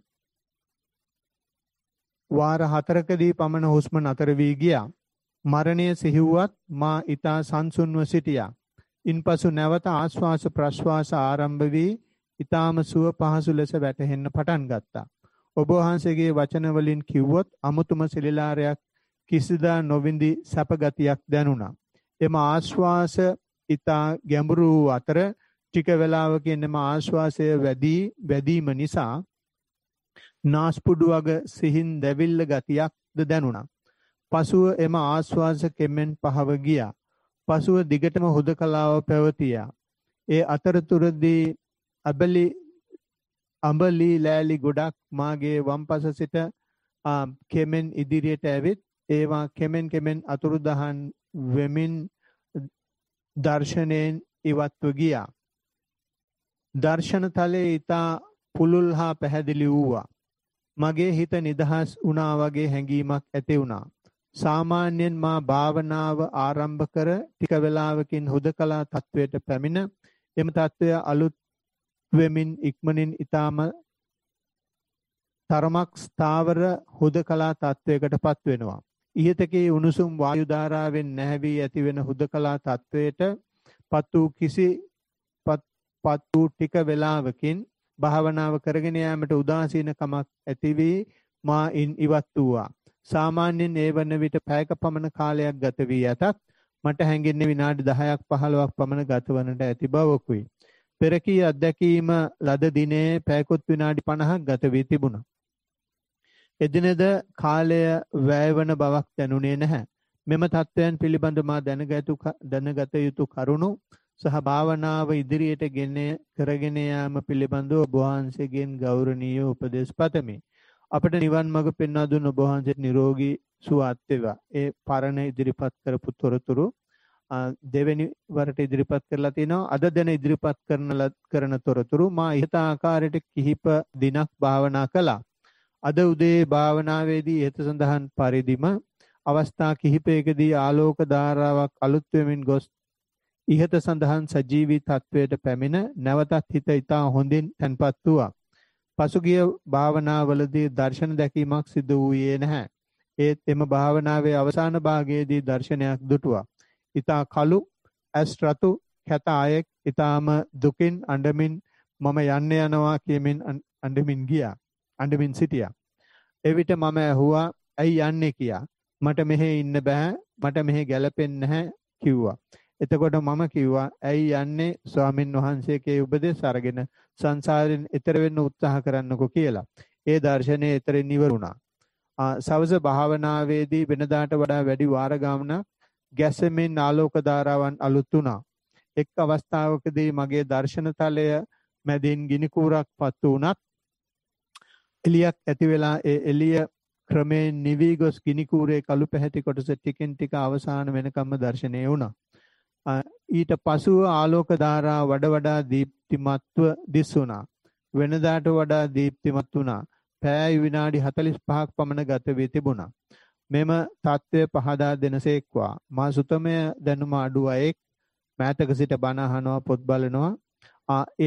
වාර 4කදී පමණ හුස්ම නතර වී ගියා. මරණය සිහිවුවත් මා ඊතා සංසුන්ව සිටියා. ඉන්පසු නැවත ආශ්වාස ප්‍රශ්වාස ආරම්භ වී ඊතාම සුව පහසු ලෙස වැටහෙන්න පටන් ගත්තා. ඔබ වහන්සේගේ වචන වලින් කිව්වොත් අමුතුම සිලිලාරයක් කිසිදා නොවිඳි සැප ගතියක් දැනුණා. එම ආශ්වාස ඊතා ගැඹුරු අතර ටික වෙලාවකින්ම ආශ්වාසය වැඩි වැඩිම නිසා නාස්පුඩු වග සිහින් දැවිල්ල ගතියක්ද දැනුණා. පසුව එම ආශ්වාස කෙමෙන් පහව ගියා. පසුව දිගටම හුදකලාව පැවතියා. ඒ අතරතුරදී අබලි අඹලි ලෑලි ගොඩක් මාගේ වම්පස සිට කෙමෙන් ඉදිරියට ඇවිත් ඒවා කෙමෙන් කෙමෙන් අතුරුදහන් වෙමින් දර්ශනයෙන් ඉවත්ව ගියා. දර්ශන තලයේ ඊතා පුළුල් හා පැහැදිලි වූවා. මගේ හිත නිදහස් වුණා වගේ හැඟීමක් ඇති වුණා. සාමාන්‍යයෙන් මා භාවනාව ආරම්භ කර ටික වේලාවකින් හුදකලා තත්වයට පැමිණ එම තත්වය අලුත් වෙමින් ඉක්මනින් ඊටාම තරමක් ස්ථාවර හුදකලා තත්වයකටපත් වෙනවා. ඉහතකේ උණුසුම් වායු ධාරාවෙන් නැහැවි ඇති වෙන හුදකලා තත්වයට පත් වූ කිසි පත් වූ ටික වේලාවකින් භාවනාව කරගෙන යාමට උදාසීනකමක් ඇති වී මා ඉන් ඉවත් වූවා. සාමාන්‍යයෙන් ඒ වන විට පැයක පමණ කාලයක් ගත වී ඇතත් මට හැඟෙන්නේ විනාඩි 10ක් 15ක් පමණ ගතවන්නට ඇති බවකුයි. පෙර කී අත්දැකීම ලද දිනේ පැයකොත් විනාඩි 50ක් ගත වී තිබුණා. එදිනෙද කාලය වැයවන බවක් දැනුනේ නැහැ. මෙම தත්වයන් පිළිබඳ මා දැනගත යුතු කරුණු සහ භාවනාව ඉදිරියට ගෙන කරගෙන යාම පිළිබඳව ඔබ වහන්සේගෙන් ගෞරවනීය උපදෙස් පතමි. අපට නිවන් මඟ පෙන්වා දුන් ඔබ වහන්සේ නිරෝගී සුවත් වේවා. ඒ පරණ ඉදිරිපත් කරපු තොරතුරු දෙවෙනි වරට ඉදිරිපත් කරලා තිනවා. අද දින ඉදිරිපත් කරන කරන තොරතුරු මා ඉහත ආකාරයට කිහිප දිනක් භාවනා කළා. අද උදේ භාවනාවේදී ඉහත සඳහන් පරිදිම අවස්ථා කිහිපයකදී ආලෝක ධාරාවක් අලුත් වෙමින් ගොස් ඉහත සඳහන් සජීවී තත්වයට පැමිණ නැවතත් හිත ඊතා හොඳින් තැන්පත් වුවා. පසුගිය භාවනාවලදී දර්ශන දැකීමක් සිදු වූයේ නැහැ. ඒත් එම භාවනාවේ අවසාන භාගයේදී දර්ශනයක් දුටුවා. ඊතා කළු ඇස් රතු කැත ආයෙක් ඊතාම දුකින් අඬමින් මම යන්න යනවා කියමින් අඬමින් ගියා. අඬමින් සිටියා. එවිට මම ඇහුවා ඇයි යන්නේ කියා. මට මෙහෙ ඉන්න බෑ. මට මෙහෙ ගැලපෙන්නේ නැහැ කිව්වා. එතකොට මම කිව්වා ඇයි යන්නේ ස්වාමින් වහන්සේගේ උපදෙස් අරගෙන සංසාරයෙන් එතර වෙන්න උත්සාහ කරන්නකෝ කියලා. ඒ දර්ශනය එතරින් ඉවර වුණා. සවස භාවනාවේදී වෙනදාට වඩා වැඩි වාර ගාමනක් ගැසෙමින් ආලෝක ධාරාවන් අලුත් වුණා. එක් අවස්ථාවකදී මගේ දර්ශන තලය මැදින් ගිනි කූරක් පත්තු වුණත් එළියක් ඇති වෙලා ඒ එළිය ක්‍රමයෙන් නිවි ගොස් ගිනි කූරේ කළු පැහැති කොටස ටිකෙන් ටික අවසාන වෙනකම්ම දැర్శණය වුණා. ඊට පසුව ආලෝක ධාරා වඩ වඩා දීප්තිමත්ව දිස් වුණා. වෙනදාට වඩා දීප්තිමත් වුණා. පෑය විනාඩි 45ක් පමණ ගත වී තිබුණා. මෙම தત્ත්වය පහදා දෙනසේක්වා. මා සුතමය දැනුම අඩු අයෙක් මෑතක සිට බණ අහනවා පොත් බලනවා.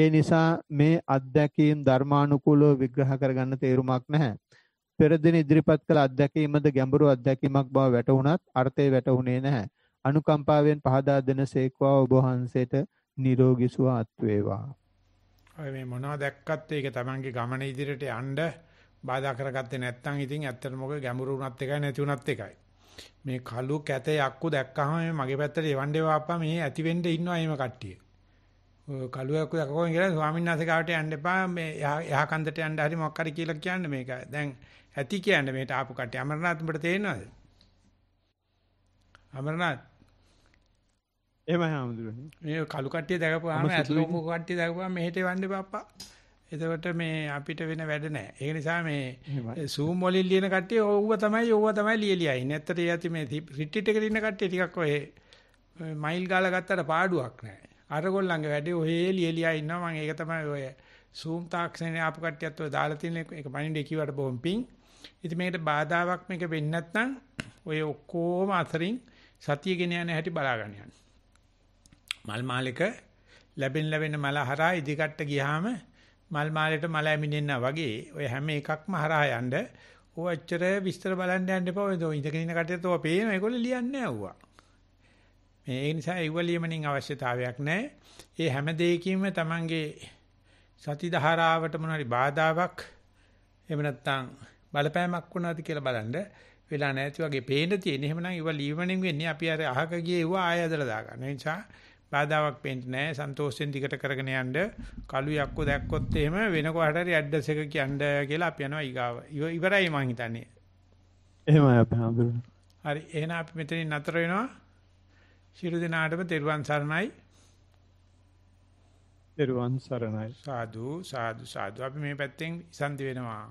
ඒ නිසා මේ අත්දැකීම් ධර්මානුකූලව විග්‍රහ කරගන්න තේරුමක් නැහැ. පෙර දින ඉදිරිපත් කළ අත්දැකීමද ගැඹුරු අත්දැකීමක් බව වැටහුණත් අර්ථය වැටහුනේ නැහැ. අනුකම්පාවෙන් පහදා දෙන සේක්වා ඔබ වහන්සේට නිරෝගී සුවත් වේවා. ඔය මේ මොනවා දැක්කත් ඒක Tamange ගමන ඉදිරියට යන්න බාධා කරගත්තේ නැත්නම් ඉතින් ඇත්තටම මොකද ගැඹුරු වුණත් එකයි නැති වුණත් එකයි. මේ කළු කැත යක්කු දැක්කහම මේ මගේ පැත්තට එවන්න එපාපා මේ ඇති වෙන්න ඉන්නවා එහෙම කට්ටිය. කළු යක්කු දැක්කම කියලා ස්වාමීන් වහන්සේ කාට යන්න එපා මේ යහ කන්දට යන්න හරි මොකක් හරි කියලා කියන්නේ මේක. දැන් ඇති කියන්නේ මේට ආපු කට්ටිය. අමරනාත් උඹට තේරෙනවද? අමරනාත් එහෙමයි හාමුදුරනේ. මේ කළු කට්ටිය දැකපුවාම ඇතුළු කට්ටිය දැකපුවාම මෙහෙට එවන්න බප්පා. එතකොට මේ අපිට වෙන වැඩ නැහැ. ඒ නිසා මේ සූම් වලින් ලියන කට්ටිය ඕව තමයි ඕව තමයි ලියලියා ඉන්නේ. ඇත්තට ඒ ඇති මේ රිට්‍රීට් එකේ ඉන්න කට්ටිය ටිකක් ඔය මයිල් ගාලා ගත්තට පාඩුවක් නැහැ. අර ගොල්ලන්ගේ වැඩේ ඔහේ ලියලියා ඉන්නවා. මම ඒක තමයි ඔය සූම් තාක්ෂණය ආපු කට්ටියත් ඔය දාලා තියෙන එක පණින්නේ කිව්වට බොම් පිං. ඉතින් මේකට බාධාවක් මේක වෙන්නේ නැත්නම් ඔය ඔක්කොම අතරින් සතිය ගෙන යන හැටි බලාගන්න යන්න. මල් මාලෙක ලැබෙන ලැබෙන මල හරහා ඉදිකට ගියාම මල් මාලෙට මල ඇමිනෙන්නා වගේ ඔය හැම එකක්ම හරහා යන්න ඔච්චර විස්තර බලන්න යන්න එපා ඔය ඉඳගෙන ඉන්න කට්ටියත් ඔය පේන ඒගොල්ලෝ ලියන්නේ නැහැ ඌවා. මේ ඒ නිසා ඒව ලියමනින් අවශ්‍යතාවයක් නැහැ. ඒ හැම දෙයකින්ම Tamange සති ධාරාවට මොනවාරි බාධාවක් එහෙම නැත්නම් බලපෑමක් වුණාද කියලා බලන්න වෙලා නැති වගේ පේන තියෙන. එහෙමනම් ඒව ලියවමනින් වෙන්නේ අපි අර අහක ගියේ ඒව ආය ඇදලා දාගන්න. ඒ නිසා බාධාවක් පේන්නේ නැහැ. සන්තෝෂයෙන් දිගට කරගෙන යන්න කළු යක්කෝ දැක්කොත් එහෙම වෙන කොහට හරි ඇඩ්‍රස් එක කියන්න කියලා අපි යනවා ඊගාව. ඉවරයි මං හිතන්නේ. එහෙමයි අපි හඳුනන. හරි එහෙනම් අපි මෙතනින් නතර වෙනවා. ශිරු දිනාටම තෙරුවන් සරණයි. තෙරුවන් සරණයි. සාදු සාදු සාදු අපි මේ පැත්තෙන් ඉසන්දි වෙනවා.